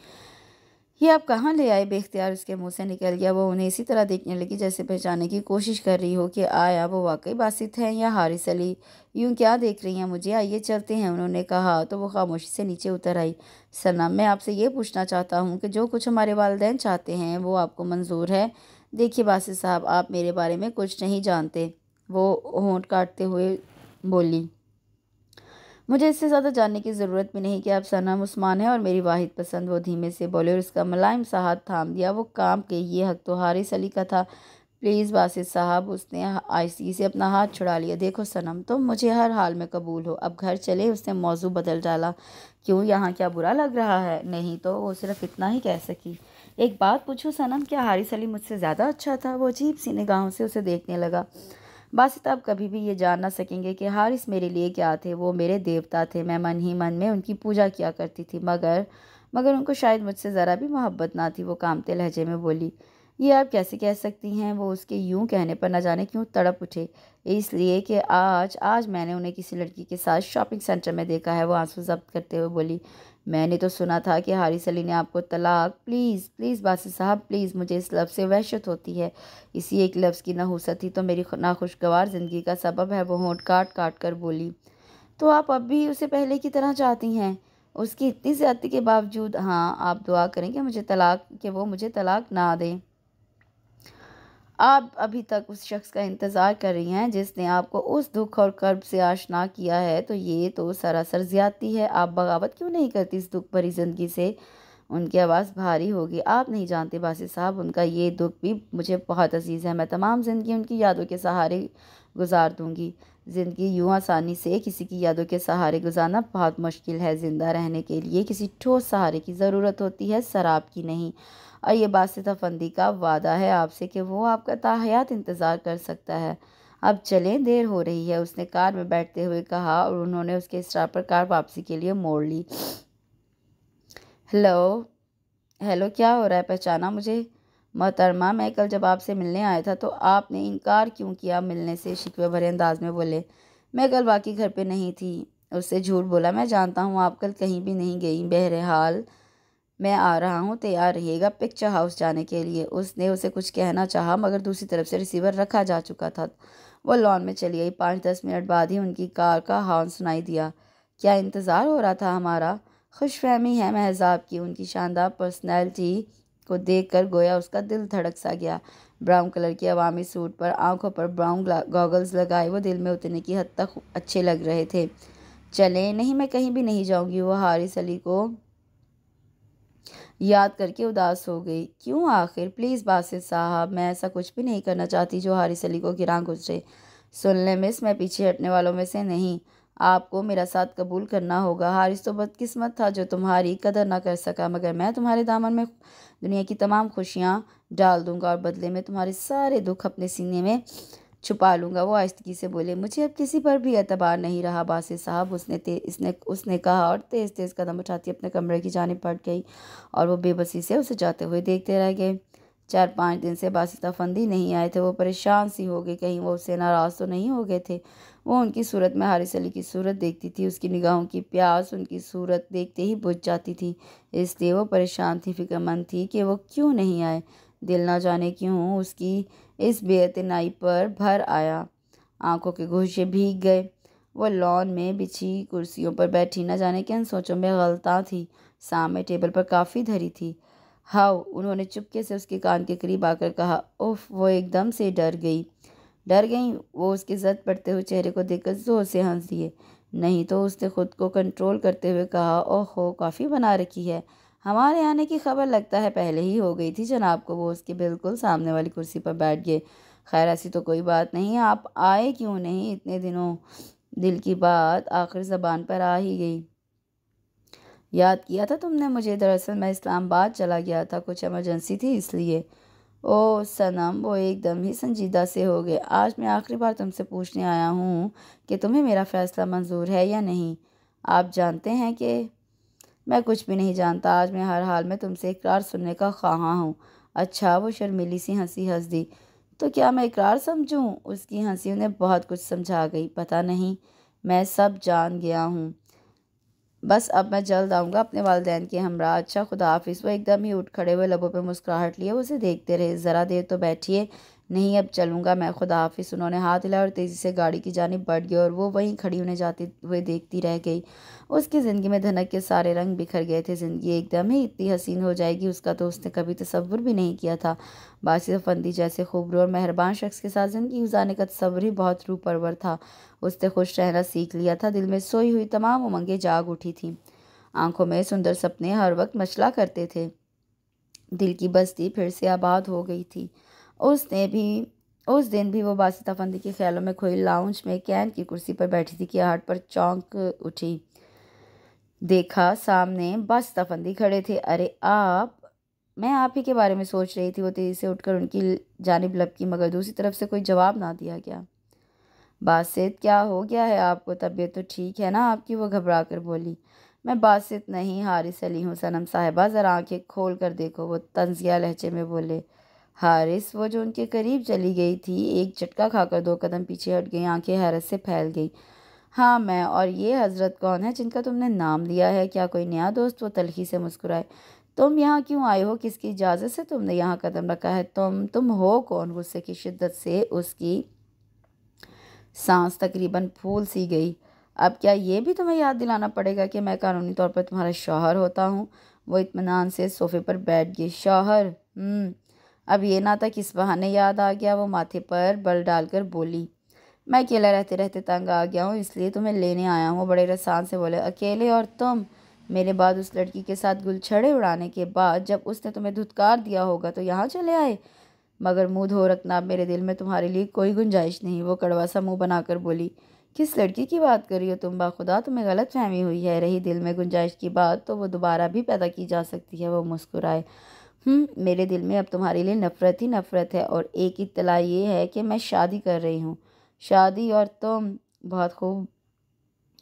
ये आप कहाँ ले आए बेख्तियार उसके मुंह से निकल गया वो उन्हें इसी तरह देखने लगी जैसे पहचाने की कोशिश कर रही हो कि आया वो वाकई बासित हैं या हारिस अली यूँ क्या देख रही हैं मुझे आइए चलते हैं उन्होंने कहा तो वो खामोशी से नीचे उतर आई सना मैं आपसे ये पूछना चाहता हूँ कि जो कुछ हमारे वालदेन चाहते हैं वो आपको मंजूर है देखिए बासी साहब आप मेरे बारे में कुछ नहीं जानते वो होंठ काटते हुए बोली मुझे इससे ज़्यादा जानने की ज़रूरत भी नहीं कि आप सनम उस्मान है और मेरी वाहिद पसंद वो धीमे से बोले और उसका मलायम साहब थाम दिया वो काम के ये हक तो हारिस सली का था प्लीज़ बासित साहब उसने आयसी से अपना हाथ छुड़ा लिया देखो सनम तो मुझे हर हाल में कबूल हो अब घर चले उसने मौजू बदल डाला क्यों यहाँ क्या बुरा लग रहा है नहीं तो वो सिर्फ़ इतना ही कह सकी एक बात पूछूँ सनम क्या हारिस अली मुझसे ज़्यादा अच्छा था वो अजीब सी निगाहों से उसे देखने लगा बासित आप कभी भी ये जान ना सकेंगे कि हारिस मेरे लिए क्या थे वो मेरे देवता थे मैं मन ही मन में उनकी पूजा किया करती थी मगर मगर उनको शायद मुझसे ज़रा भी मोहब्बत ना थी वो कामते लहजे में बोली ये आप कैसे कह सकती हैं वो उसके यूं कहने पर ना जाने क्यों तड़प उठे इसलिए कि आज आज मैंने उन्हें किसी लड़की के साथ शॉपिंग सेंटर में देखा है वो आंसू जब्त करते हुए बोली मैंने तो सुना था कि हारिस अली ने आपको तलाक प्लीज़ प्लीज़ बासी साहब प्लीज़ मुझे इस लफ्ज़ से वहशत होती है इसी एक लफ्ज़ की नहूसत थी तो मेरी नाखुशगवार ज़िंदगी का सबब है वो होंठ काट काट कर बोली तो आप अब भी उसे पहले की तरह चाहती हैं उसकी इतनी ज़्यादा के बावजूद हाँ आप दुआ करें कि मुझे तलाक कि वो मुझे तलाक ना दें आप अभी तक उस शख्स का इंतज़ार कर रही हैं जिसने आपको उस दुख और कर्ब से आशना किया है तो ये तो सरासर ज़्यादती है आप बगावत क्यों नहीं करती इस दुख भरी ज़िंदगी से उनकी आवाज़ भारी होगी आप नहीं जानते बासी साहब उनका ये दुख भी मुझे बहुत अजीज़ है मैं तमाम ज़िंदगी उनकी यादों के सहारे गुजार दूँगी ज़िंदगी यूँ आसानी से किसी की यादों के सहारे गुजारना बहुत मुश्किल है ज़िंदा रहने के लिए किसी ठोस सहारे की ज़रूरत होती है शराब की नहीं और ये बासिताफंदी का वादा है आपसे कि वो आपका ताहयात इंतज़ार कर सकता है अब चलें देर हो रही है उसने कार में बैठते हुए कहा और उन्होंने उसके स्टाफ पर कार वापसी के लिए मोड़ ली हेलो हेलो क्या हो रहा है पहचाना मुझे मोहतरमा मैं कल जब आपसे मिलने आया था तो आपने इनकार क्यों किया मिलने से शिकवे भरे अंदाज में बोले मैं कल बाकी घर पे नहीं थी उससे झूठ बोला मैं जानता हूँ आप कल कहीं भी नहीं गई बहरहाल मैं आ रहा हूँ तैयार रहिएगा पिक्चर हाउस जाने के लिए उसने उसे कुछ कहना चाहा मगर दूसरी तरफ से रिसीवर रखा जा चुका था वो लॉन में चली गई पाँच दस मिनट बाद ही उनकी कार का हॉर्न सुनाई दिया क्या इंतज़ार हो रहा था हमारा खुशफहमी है महजाब की उनकी शानदार पर्सनैलिटी को देख कर गोया उसका दिल धड़क सा गया ब्राउन कलर की अवामी सूट पर आंखों पर ब्राउन गॉगल्स लगाए वो दिल में उतरने की हद तक अच्छे लग रहे थे चले नहीं मैं कहीं भी नहीं जाऊंगी वो हारिस अली को याद करके उदास हो गई क्यों आखिर प्लीज़ बासित साहब मैं ऐसा कुछ भी नहीं करना चाहती जो हारिस अली को गिरा गुजरे सुन लें मिस मैं पीछे हटने वालों में से नहीं आपको मेरा साथ कबूल करना होगा हारिस तो बदकिस्मत था जो तुम्हारी कदर ना कर सका मगर मैं तुम्हारे दामन में दुनिया की तमाम खुशियाँ डाल दूँगा और बदले में तुम्हारे सारे दुख अपने सीने में छुपा लूँगा वो आहिस्तगी से बोले मुझे अब किसी पर भी एतबार नहीं रहा बासिर साहब उसने ते इसने उसने कहा और तेज़ तेज़ कदम उठाती अपने कमरे की जानब पट गई और वो बेबसी से उसे जाते हुए देखते रह गए चार पाँच दिन से बासिता फंदी नहीं आए थे वो परेशान सी हो गई कहीं वो उससे नाराज़ तो नहीं हो गए थे वो उनकी सूरत में हारिस अली की सूरत देखती थी उसकी निगाहों की प्यास उनकी सूरत देखते ही बुझ जाती थी इसलिए वो परेशान थी फिक्रमंद थी कि वो क्यों नहीं आए दिल ना जाने क्यों उसकी इस बेतनाई पर भर आया आंखों के घोषे भीग गए वह लॉन में बिछी कुर्सियों पर बैठी न जाने के अन सोचों में गलता थी सामने टेबल पर काफ़ी धरी थी हाउ उन्होंने चुपके से उसके कान के करीब आकर कहा उफ वो एकदम से डर गई डर गई वो उसके जद पड़ते हुए चेहरे को देखकर जोर से हंस दिए नहीं तो उसने खुद को कंट्रोल करते हुए कहा ओह हो काफ़ी बना रखी है हमारे आने की खबर लगता है पहले ही हो गई थी जनाब को वो उसके बिल्कुल सामने वाली कुर्सी पर बैठ गए खैर ऐसी तो कोई बात नहीं आप आए क्यों नहीं इतने दिनों दिल की बात आखिर ज़बान पर आ ही गई याद किया था तुमने मुझे दरअसल मैं इस्लामाबाद चला गया था कुछ एमरजेंसी थी इसलिए ओ सनम वो एकदम ही संजीदा से हो गए आज मैं आखिरी बार तुमसे पूछने आया हूँ कि तुम्हें मेरा फ़ैसला मंजूर है या नहीं आप जानते हैं कि मैं कुछ भी नहीं जानता आज मैं हर हाल में तुमसे इकरार सुनने का ख्वाहा हूँ अच्छा वो शर्मिली सी हंसी हंस दी तो क्या मैं इकरार समझूँ उसकी हंसी उन्हें बहुत कुछ समझा गई पता नहीं मैं सब जान गया हूँ बस अब मैं जल्द आऊँगा अपने वालदेन के हमरा अच्छा खुदा हाफिज़ वो एकदम ही उठ खड़े हुए लबों पर मुस्कुराहट लिए उसे देखते रहे ज़रा देर तो बैठिए नहीं अब चलूँगा मैं खुदा हाफिस उन्होंने हाथ हिलाया और तेज़ी से गाड़ी की जानब बढ़ गई और वो वहीं खड़ी होने जाते हुए देखती रह गई उसकी ज़िंदगी में धनक के सारे रंग बिखर गए थे ज़िंदगी एकदम ही इतनी हसीन हो जाएगी उसका तो उसने कभी तस्वुर भी नहीं किया था बासिफ फंदी जैसे खूबरू और मेहरबान शख्स के साथ ज़िंदगी गुजारने का तस्वर ही बहुत रूपरवर था उसने खुश रहना सीख लिया था दिल में सोई हुई तमाम उमंगें जाग उठी थी आंखों में सुंदर सपने हर वक्त मछला करते थे दिल की बस्ती फिर से आबाद हो गई थी उसने भी उस दिन भी वो फंदी के ख्यालों में खोई लाउंज में कैन की कुर्सी पर बैठी थी कि हाट पर चौंक उठी देखा सामने बासिताफंदी खड़े थे अरे आप मैं आप ही के बारे में सोच रही थी वो तेज़ी से उठकर उनकी जानब लपकी मगर दूसरी तरफ से कोई जवाब ना दिया गया बासित क्या हो गया है आपको तबीयत तो ठीक है ना आपकी वो घबरा कर बोली मैं बासित नहीं हारिस अली हूँ सनम साहिबा ज़रा आँखें खोल कर देखो वो तंजिया लहजे में बोले हारिस वो जो उनके करीब चली गई थी एक झटका खाकर दो कदम पीछे हट गई आंखें हैरत से फैल गई हाँ मैं और ये हजरत कौन है जिनका तुमने नाम लिया है क्या कोई नया दोस्त वो तलखी से मुस्कुराए तुम यहाँ क्यों आए हो किसकी इजाज़त से तुमने यहाँ कदम रखा है तुम तुम हो कौन गुस्से की शिद्दत से उसकी सांस तकरीबन फूल सी गई अब क्या ये भी तुम्हें याद दिलाना पड़ेगा कि मैं कानूनी तौर पर तुम्हारा शौहर होता हूँ वो इतमान से सोफे पर बैठ गई शौहर हम्म। अब ये ना था किस बहाने याद आ गया वो माथे पर बल डालकर बोली मैं अकेला रहते रहते तंग आ गया हूँ इसलिए तुम्हें लेने आया हूँ बड़े रसान से बोले अकेले और तुम मेरे बाद उस लड़की के साथ गुलछड़े उड़ाने के बाद जब उसने तुम्हें धुतकार दिया होगा तो यहाँ चले आए मगर मुँह धो रखना अब मेरे दिल में तुम्हारे लिए कोई गुंजाइश नहीं वो कड़वा सा मुँह बनाकर बोली किस लड़की की बात कर रही हो तुम बाखुदा तुम्हें गलत फहमी हुई है रही दिल में गुंजाइश की बात तो वो दोबारा भी पैदा की जा सकती है वो मुस्कुराए हम्म, मेरे दिल में अब तुम्हारे लिए नफ़रत ही नफ़रत है और एक इतला ये है कि मैं शादी कर रही हूँ शादी और तुम बहुत खूब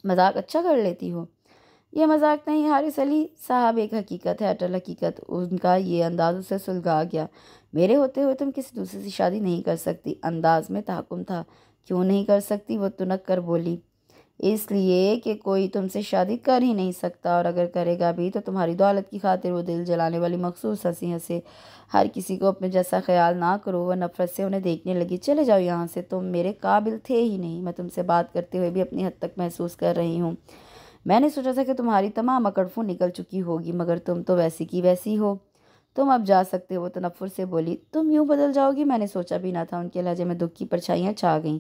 मजाक अच्छा कर लेती हो यह मजाक नहीं हारिस अली साहब एक हकीकत है अटल हकीकत उनका ये अंदाज़ उसे सुलगा गया मेरे होते हुए तुम किसी दूसरे से शादी नहीं कर सकती अंदाज में तहकुम था क्यों नहीं कर सकती वो तुनक कर बोली इसलिए कि कोई तुमसे शादी कर ही नहीं सकता और अगर करेगा भी तो तुम्हारी दौलत की खातिर वो दिल जलाने वाली मखसूस हंसी हंसे हर किसी को अपने जैसा ख्याल ना करो वह नफ़रत से उन्हें देखने लगी चले जाओ यहाँ से तुम मेरे काबिल थे ही नहीं मैं तुमसे बात करते हुए भी अपनी हद तक महसूस कर रही हूँ मैंने सोचा था कि तुम्हारी तमाम अकड़फों निकल चुकी होगी मगर तुम तो वैसी की वैसी हो तुम अब जा सकते हो तो तनफ़ुर से बोली तुम यूँ बदल जाओगी मैंने सोचा भी ना था उनके लहजे में दुख की परछाइयाँ छा गईं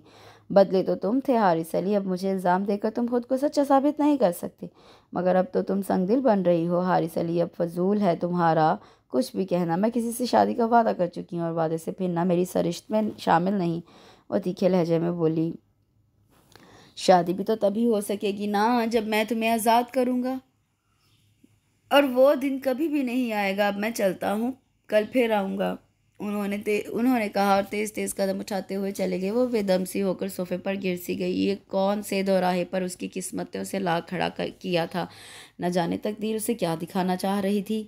बदले तो तुम थे हारिस अली अब मुझे इल्ज़ाम देकर तुम खुद को सच्चा साबित नहीं कर सकते मगर अब तो तुम संगदिल बन रही हो हारिस अली अब फजूल है तुम्हारा कुछ भी कहना मैं किसी से शादी का वादा कर चुकी हूँ और वादे से फिरना मेरी सरिश्त में शामिल नहीं वो तीखे लहजे में बोली शादी भी तो तभी हो सकेगी ना जब मैं तुम्हें आज़ाद करूँगा और वो दिन कभी भी नहीं आएगा अब मैं चलता हूँ कल फिर आऊँगा उन्होंने ते उन्होंने कहा और तेज़ तेज़ कदम उठाते हुए चले गए वो बेदमसी होकर सोफे पर गिर सी गई ये कौन से दौराहे पर उसकी किस्मत ने उसे ला खड़ा कर किया था न जाने तकदीर उसे क्या दिखाना चाह रही थी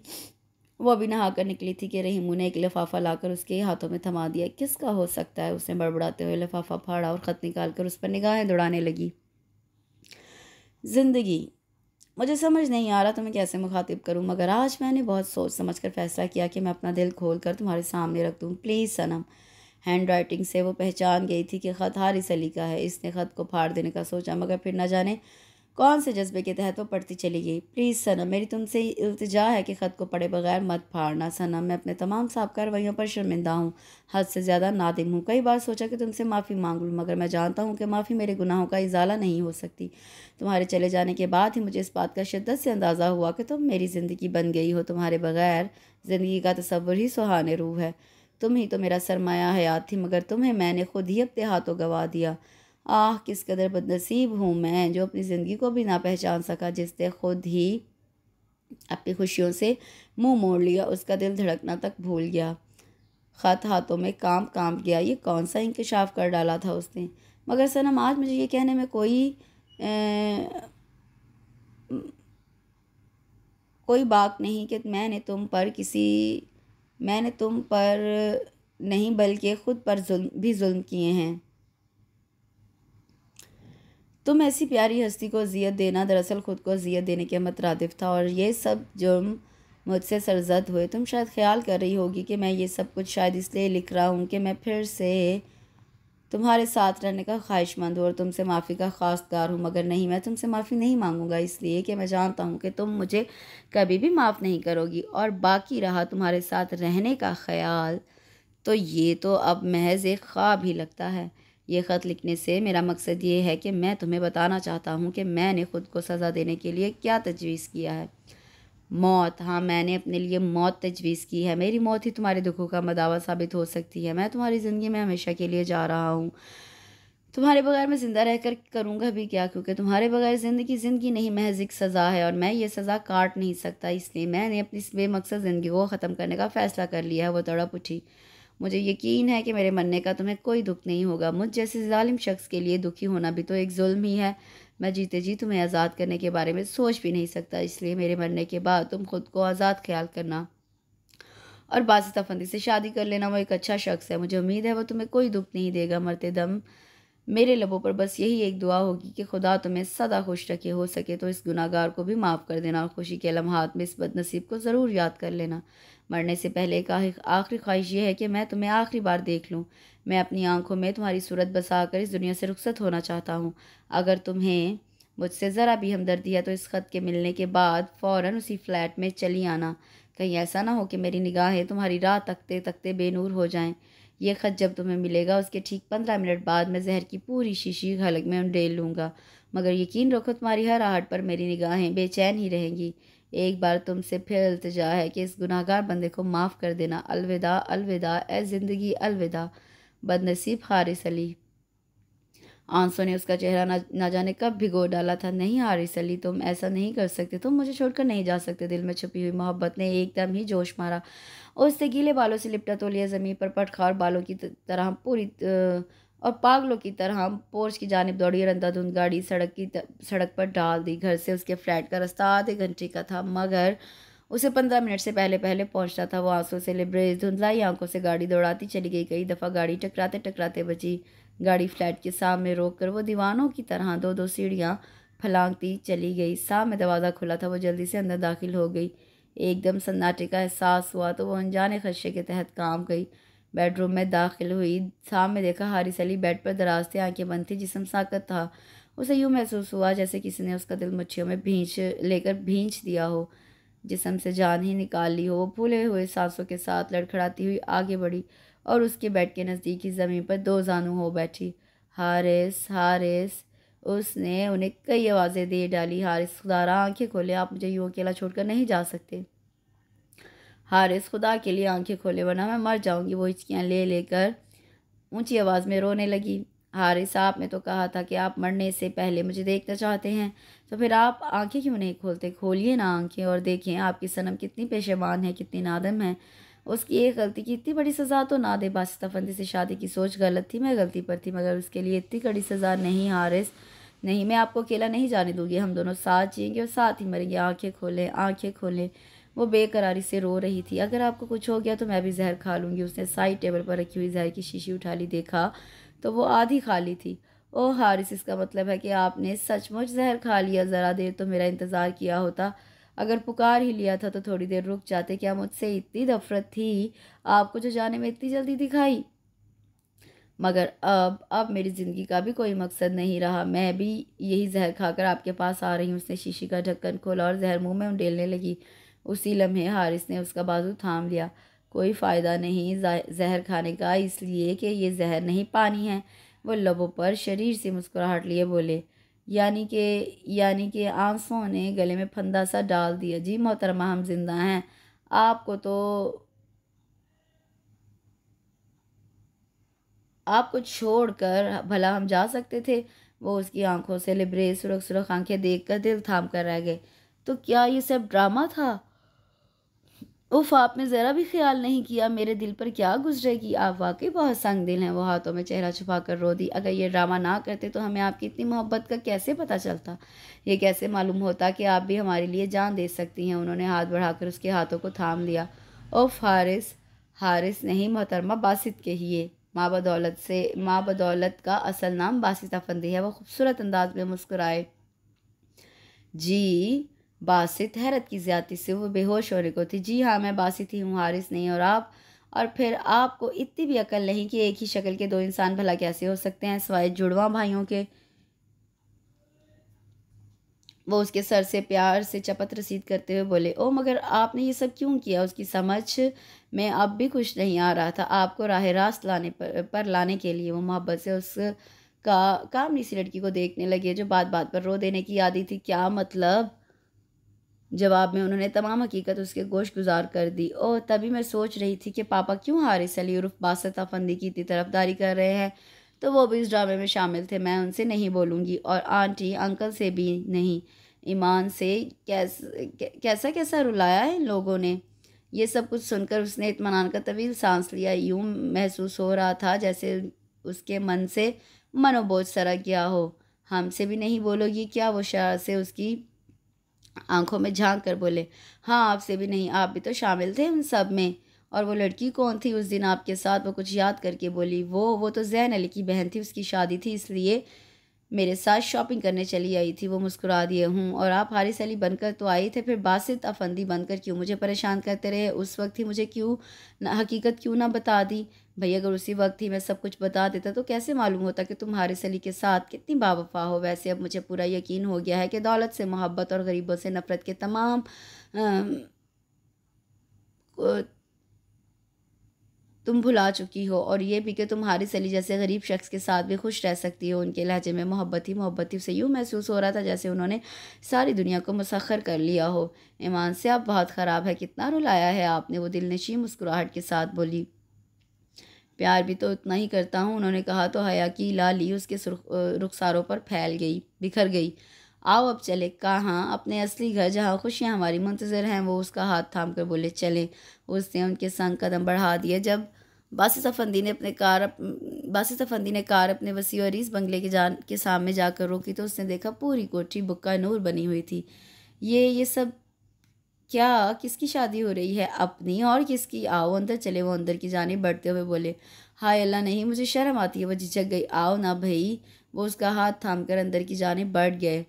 वो अभी नहाकर निकली थी कि रहीमू ने एक लिफाफा लाकर उसके हाथों में थमा दिया किसका हो सकता है उसने बड़बड़ाते हुए लिफाफा फाड़ा और ख़त निकाल कर उस पर निगाहें दौड़ाने लगी ज़िंदगी मुझे समझ नहीं आ रहा तो मैं कैसे मुखातिब करूँ मगर आज मैंने बहुत सोच समझ कर फैसला किया कि मैं अपना दिल खोल कर तुम्हारे सामने रख दूँ प्लीज़ सनम हैंड राइटिंग से वो पहचान गई थी कि ख़त हारिस अली का है इसने ख़त को फाड़ देने का सोचा मगर फिर ना जाने कौन से जज्बे के तहत वो पढ़ती चली गई प्लीज़ सना मेरी तुमसे इल्तजा है कि ख़त को पढ़े बगैर मत फाड़ना सना मैं अपने तमाम साफ कार्रवाइयों पर शर्मिंदा हूँ हद से ज़्यादा नादिम हूँ कई बार सोचा कि तुमसे माफ़ी मांग लूँ मगर मैं जानता हूँ कि माफ़ी मेरे गुनाहों का इजाला नहीं हो सकती तुम्हारे चले जाने के बाद ही मुझे इस बात का शिद्दत से अंदाज़ा हुआ कि तुम मेरी ज़िंदगी बन गई हो तुम्हारे बगैर ज़िंदगी का तस्वुर ही सुहाने रूह है तुम ही तो मेरा सरमाया हयात थी मगर तुम्हें मैंने खुद ही अपने हाथों गवा दिया आह किस कदर बदनसीब हूँ मैं जो अपनी ज़िंदगी को भी ना पहचान सका जिसने खुद ही अपनी खुशियों से मुंह मोड़ लिया उसका दिल धड़कना तक भूल गया ख़त हाथों में काम काम गया ये कौन सा इंकशाफ कर डाला था उसने मगर सनम आज मुझे ये कहने में कोई ए, कोई बात नहीं कि मैंने तुम पर किसी मैंने तुम पर नहीं बल्कि ख़ुद पर जुल्म भी जुल्म किए हैं तुम ऐसी प्यारी हस्ती को अजियत देना दरअसल ख़ुद को अजियत देने के मतरदफ था और ये सब जुर्म मुझसे सरजद हुए तुम शायद ख्याल कर रही होगी कि मैं ये सब कुछ शायद इसलिए लिख रहा हूँ कि मैं फिर से तुम्हारे साथ रहने का ख्वाहिशमंद हूँ और तुमसे माफ़ी का खासदार हूँ मगर नहीं मैं तुमसे माफ़ी नहीं मांगूंगा इसलिए कि मैं जानता हूँ कि तुम मुझे कभी भी माफ़ नहीं करोगी और बाकी रहा तुम्हारे साथ रहने का ख्याल तो ये तो अब महज एक ख्वाब ही लगता है ये ख़त लिखने से मेरा मकसद ये है कि मैं तुम्हें बताना चाहता हूँ कि मैंने ख़ुद को सज़ा देने के लिए क्या तजवीज़ किया है मौत हाँ मैंने अपने लिए मौत तजवीज़ की है मेरी मौत ही तुम्हारे दुखों का मदावा साबित हो सकती है मैं तुम्हारी ज़िंदगी में हमेशा के लिए जा रहा हूँ तुम्हारे बगैर मैं ज़िंदा रहकर करूँगा भी क्या क्योंकि तुम्हारे बगैर ज़िंदगी ज़िंदगी नहीं महज एक सज़ा है और मैं ये सज़ा काट नहीं सकता इसलिए मैंने अपनी बेमकसद ज़िंदगी को ख़त्म करने का फ़ैसला कर लिया है वो तड़प उठी मुझे यकीन है कि मेरे मरने का तुम्हें कोई दुख नहीं होगा मुझ जैसे ालिम शख्स के लिए दुखी होना भी तो एक जुल्म ही है मैं जीते जी तुम्हें आज़ाद करने के बारे में सोच भी नहीं सकता इसलिए मेरे मरने के बाद तुम खुद को आज़ाद ख्याल करना और बासित फंदी से शादी कर लेना वो एक अच्छा शख्स है मुझे उम्मीद है वो तुम्हें कोई दुख नहीं देगा मरते दम मेरे लबों पर बस यही एक दुआ होगी कि खुदा तुम्हें सदा खुश रखे हो सके तो इस गुनागार को भी माफ़ कर देना और खुशी के लम्हात में इस बदनसीब को ज़रूर याद कर लेना मरने से पहले का आखिरी ख्वाहिश यह है कि मैं तुम्हें आखिरी बार देख लूँ मैं अपनी आंखों में तुम्हारी सूरत बसा कर इस दुनिया से रुखसत होना चाहता हूँ अगर तुम्हें मुझसे ज़रा भी हमदर्दी है तो इस ख़त के मिलने के बाद फ़ौर उसी फ्लैट में चली आना कहीं ऐसा ना हो कि मेरी निगाहें तुम्हारी राह तकते तकते बेनूर हो जाएं यह ख़त जब तुम्हें मिलेगा उसके ठीक पंद्रह मिनट बाद मैं जहर की पूरी शीशी हलक में डेल लूँगा मगर यकीन रखो तुम्हारी हर आहट पर मेरी निगाहें बेचैन ही रहेंगी एक बार तुमसे फिर अल्तजा है कि इस गुनाहगार बंदे को माफ़ कर देना अलविदा अलविदा ए ज़िंदगी अलविदा बदनसीब हारिस अली आंसू ने उसका चेहरा ना, ना जाने कब भिगो डाला था नहीं हारिस अली तुम ऐसा नहीं कर सकते तुम मुझे छोड़कर नहीं जा सकते दिल में छुपी हुई मोहब्बत ने एकदम ही जोश मारा उससे गीले बालों से लिपटा तो लिया ज़मीन पर पटखा और बालों की तरह पूरी और पागलों की तरह हम पोर्च की जानब दौड़ी और अंधाधुंध गाड़ी सड़क की सड़क पर डाल दी घर से उसके फ्लैट का रास्ता आधे घंटे का था मगर उसे पंद्रह मिनट से पहले पहले पहुंचना था वो आंसू से लिब्रेज धुंधलाई आंखों से गाड़ी दौड़ाती चली गई कई दफ़ा गाड़ी टकराते टकराते बची गाड़ी फ्लैट के सामने रोक कर वो दीवानों की तरह दो दो सीढ़ियाँ फलांगती चली गई सामने दरवाज़ा खुला था वो जल्दी से अंदर दाखिल हो गई एकदम सन्नाटे का एहसास हुआ तो वो अनजाने खदशे के तहत काम गई बेडरूम में दाखिल हुई सामने देखा हारिस अली बेड पर दराज से आंखें बंद थी जिसम साकत था उसे यूँ महसूस हुआ जैसे किसी ने उसका दिल मुच्छियों में भींच लेकर भींच दिया हो जिसम से जान ही निकाल ली हो वो फूले हुए सांसों के साथ लड़खड़ाती हुई आगे बढ़ी और उसके बेड के नज़दीकी ज़मीन पर दो जानू हो बैठी हारिस हारिस उसने उन्हें कई आवाज़ें दे डाली हारिस खुदारा आंखें खोले आप मुझे यूँ अकेला छोड़कर नहीं जा सकते हारिस खुदा के लिए आंखें खोले वरना मैं मर जाऊंगी वो हिचकियाँ ले लेकर ऊंची आवाज़ में रोने लगी हारिस आपने तो कहा था कि आप मरने से पहले मुझे देखना चाहते हैं तो फिर आप आंखें क्यों नहीं खोलते खोलिए ना आंखें और देखें आपकी सनम कितनी पेशेवान है कितनी नादम है उसकी एक गलती की इतनी बड़ी सज़ा तो ना दे बासिता फंदी से शादी की सोच गलत थी मैं गलती पर थी मगर उसके लिए इतनी कड़ी सज़ा नहीं हारिस नहीं मैं आपको अकेला नहीं जाने दूंगी हम दोनों साथ जियेंगे और साथ ही मरेंगे आंखें खोलें आंखें खोलें वो बेकरारी से रो रही थी अगर आपको कुछ हो गया तो मैं भी जहर खा लूँगी उसने साइड टेबल पर रखी हुई जहर की शीशी उठा ली देखा तो वो आधी खाली थी ओ हारिस इसका मतलब है कि आपने सचमुच जहर खा लिया ज़रा देर तो मेरा इंतज़ार किया होता अगर पुकार ही लिया था तो थोड़ी देर रुक जाते क्या मुझसे इतनी नफरत थी आपको जो जाने में इतनी जल्दी दिखाई मगर अब अब मेरी ज़िंदगी का भी कोई मकसद नहीं रहा मैं भी यही जहर खाकर आपके पास आ रही हूँ उसने शीशी का ढक्कन खोला और जहर मुंह में उंडेलने लगी उसी लम्हे हारिस ने उसका बाजू थाम लिया कोई फ़ायदा नहीं जहर खाने का इसलिए कि ये जहर नहीं पानी है वो लबों पर शरीर से मुस्कुराहट लिए बोले यानी कि यानी कि आंसुओं ने गले में फंदा सा डाल दिया जी मोहतरमा हम जिंदा हैं आपको तो आपको छोड़ कर भला हम जा सकते थे वो उसकी आंखों से लिबरे सुरख सुरख आंखें देख कर दिल थाम कर रह गए तो क्या ये सब ड्रामा था उफ आपने ज़रा भी ख्याल नहीं किया मेरे दिल पर क्या गुजरेगी आप वाकई बहुत संग दिल हैं वो हाथों में चेहरा छुपा कर रो दी अगर ये ड्रामा ना करते तो हमें आपकी इतनी मोहब्बत का कैसे पता चलता ये कैसे मालूम होता कि आप भी हमारे लिए जान दे सकती हैं उन्होंने हाथ बढ़ाकर उसके हाथों को थाम लिया उफ हारिस हारिस नहीं मोहतरमा बासित के ही माँ बदौलत से माँ बदौलत का असल नाम बासिता फंदी है वह खूबसूरत अंदाज में मुस्कुराए जी बासित हैरत की ज्यादा से वो बेहोश होने को थी जी हाँ मैं बासित ही हूँ हारिस नहीं और आप और फिर आपको इतनी भी अकल नहीं कि एक ही शक्ल के दो इंसान भला कैसे हो सकते हैं सवाए जुड़वा भाइयों के वो उसके सर से प्यार से चपत रसीद करते हुए बोले ओ मगर आपने ये सब क्यों किया उसकी समझ में अब भी कुछ नहीं आ रहा था आपको राह रास्त लाने पर, पर लाने के लिए वो मोहब्बत से उस का काम सी लड़की को देखने लगे जो बात बात पर रो देने की आदि थी क्या मतलब जवाब में उन्होंने तमाम हकीकत उसके गोश गुजार कर दी और तभी मैं सोच रही थी कि पापा क्यों हारिस अली उर्फ बासत अफंदी की इतनी तरफदारी कर रहे हैं तो वो भी इस ड्रामे में शामिल थे मैं उनसे नहीं बोलूँगी और आंटी अंकल से भी नहीं ईमान से कैस कैसा कैसा रुलाया है लोगों ने यह सब कुछ सुनकर उसने इतमान का तवील सांस लिया यूं महसूस हो रहा था जैसे उसके मन से मनोबोझ सरा गया हो हमसे भी नहीं बोलोगी क्या वो शार से उसकी आंखों में झांक कर बोले हाँ आपसे भी नहीं आप भी तो शामिल थे उन सब में और वो लड़की कौन थी उस दिन आपके साथ वो कुछ याद करके बोली वो वो तो जैन अली की बहन थी उसकी शादी थी इसलिए मेरे साथ शॉपिंग करने चली आई थी वो मुस्कुरा दिए हूँ और आप हारिस अली बनकर तो आए थे फिर बासित अफंदी बनकर क्यों मुझे परेशान करते रहे उस वक्त ही मुझे क्यों हकीकत क्यों ना बता दी भैया अगर उसी वक्त ही मैं सब कुछ बता देता तो कैसे मालूम होता कि तुम हारिस अली के साथ कितनी बावफा हो वैसे अब मुझे पूरा यकीन हो गया है कि दौलत से मोहब्बत और गरीबों से नफ़रत के तमाम आ, तुम भुला चुकी हो और ये भी कि तुम्हारी सली जैसे गरीब शख्स के साथ भी खुश रह सकती हो उनके लहजे में मोहब्बत ही मोहब्बत ही उसे यूँ महसूस हो रहा था जैसे उन्होंने सारी दुनिया को मसखर कर लिया हो ईमान से आप बहुत ख़राब है कितना रुलाया है आपने वो दिल नशी मुस्कुराहट के साथ बोली प्यार भी तो उतना ही करता हूँ उन्होंने कहा तो हया की लाली उसके रुखसारों पर फैल गई बिखर गई आओ अब चले कहाँ अपने असली घर जहाँ खुशियाँ हमारी मुंतज़र हैं वो उसका हाथ थाम कर बोले चले उसने उनके संग कदम बढ़ा दिए जब बासी सफंदी ने अपने कार बासी सफंदी ने कार अपने वसी और इस बंगले के जान के सामने जाकर रोकी तो उसने देखा पूरी कोठी बुक्का नूर बनी हुई थी ये ये सब क्या किसकी शादी हो रही है अपनी और किसकी आओ अंदर चले वो अंदर की जाने बढ़ते हुए बोले हाय अल्लाह नहीं मुझे शर्म आती है वो झिझक गई आओ ना भई वो उसका हाथ थाम कर अंदर की जाने बढ़ गए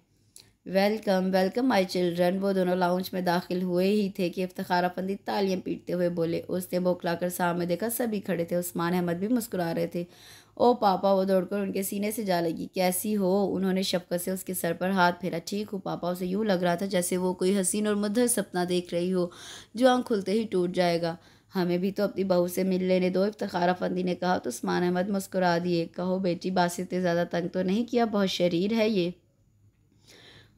वेलकम वेलकम माई चिल्ड्रन वो दोनों लाउंज में दाखिल हुए ही थे कि इफ्तार अफंदी तालियाँ पीटते हुए बोले उसने कर सामने देखा सभी खड़े थे उस्मान अहमद भी मुस्कुरा रहे थे ओ पापा वो दौड़कर उनके सीने से जा लगी कैसी हो उन्होंने शफकत से उसके सर पर हाथ फेरा ठीक हो पापा उसे यूँ लग रहा था जैसे वो कोई हसीन और मधुर सपना देख रही हो जो आँख खुलते ही टूट जाएगा हमें भी तो अपनी बहू से मिल लेने दो इफ्तार अफंदी ने कहा तो उस्मान अहमद मुस्कुरा दिए कहो बेटी बासी ज़्यादा तंग तो नहीं किया बहुत शरीर है ये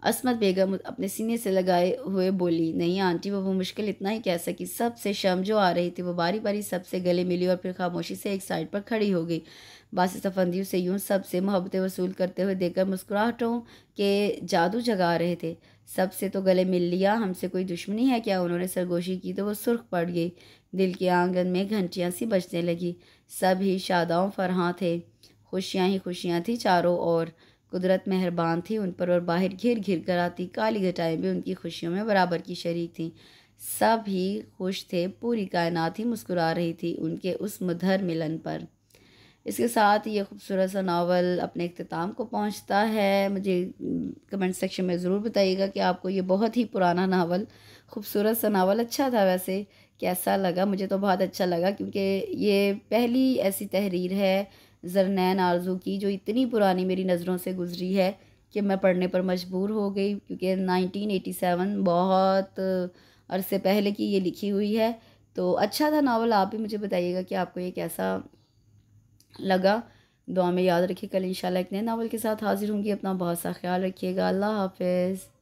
असमत बेगम अपने सीने से लगाए हुए बोली नहीं आंटी वो मुश्किल इतना ही कह सकी सब से शम जो आ रही थी वो बारी बारी सबसे गले मिली और फिर खामोशी से एक साइड पर खड़ी हो गई बासी सफंदी से यूं सब से मोहब्बतें वसूल करते हुए देखकर मुस्कुराहटों के जादू जगा रहे थे सबसे तो गले मिल लिया हमसे कोई दुश्मनी है क्या उन्होंने सरगोशी की तो वो सुर्ख पड़ गई दिल के आंगन में घंटियाँ सी बजने लगी सब ही शादाओं फरहाँ थे खुशियाँ ही खुशियाँ थी चारों ओर कुदरत मेहरबान थी उन पर और बाहर घिर घिर कर आती काली घटाएँ भी उनकी खुशियों में बराबर की शरीक थी सब ही खुश थे पूरी कायनात ही मुस्कुरा रही थी उनके उस मधर मिलन पर इसके साथ ये खूबसूरत सा नावल अपने अख्ताम को पहुंचता है मुझे कमेंट सेक्शन में ज़रूर बताइएगा कि आपको ये बहुत ही पुराना नावल खूबसूरत सा नावल अच्छा था वैसे कैसा लगा मुझे तो बहुत अच्छा लगा क्योंकि ये पहली ऐसी तहरीर है जरनैन आरजू की जो इतनी पुरानी मेरी नज़रों से गुज़री है कि मैं पढ़ने पर मजबूर हो गई क्योंकि 1987 बहुत अरसे पहले की ये लिखी हुई है तो अच्छा था नावल आप भी मुझे बताइएगा कि आपको ये कैसा लगा दुआ में याद रखिए कल इंशाल्लाह एक नए नावल के साथ हाज़िर होंगी अपना बहुत सा ख्याल रखिएगा अल्लाह हाफिज़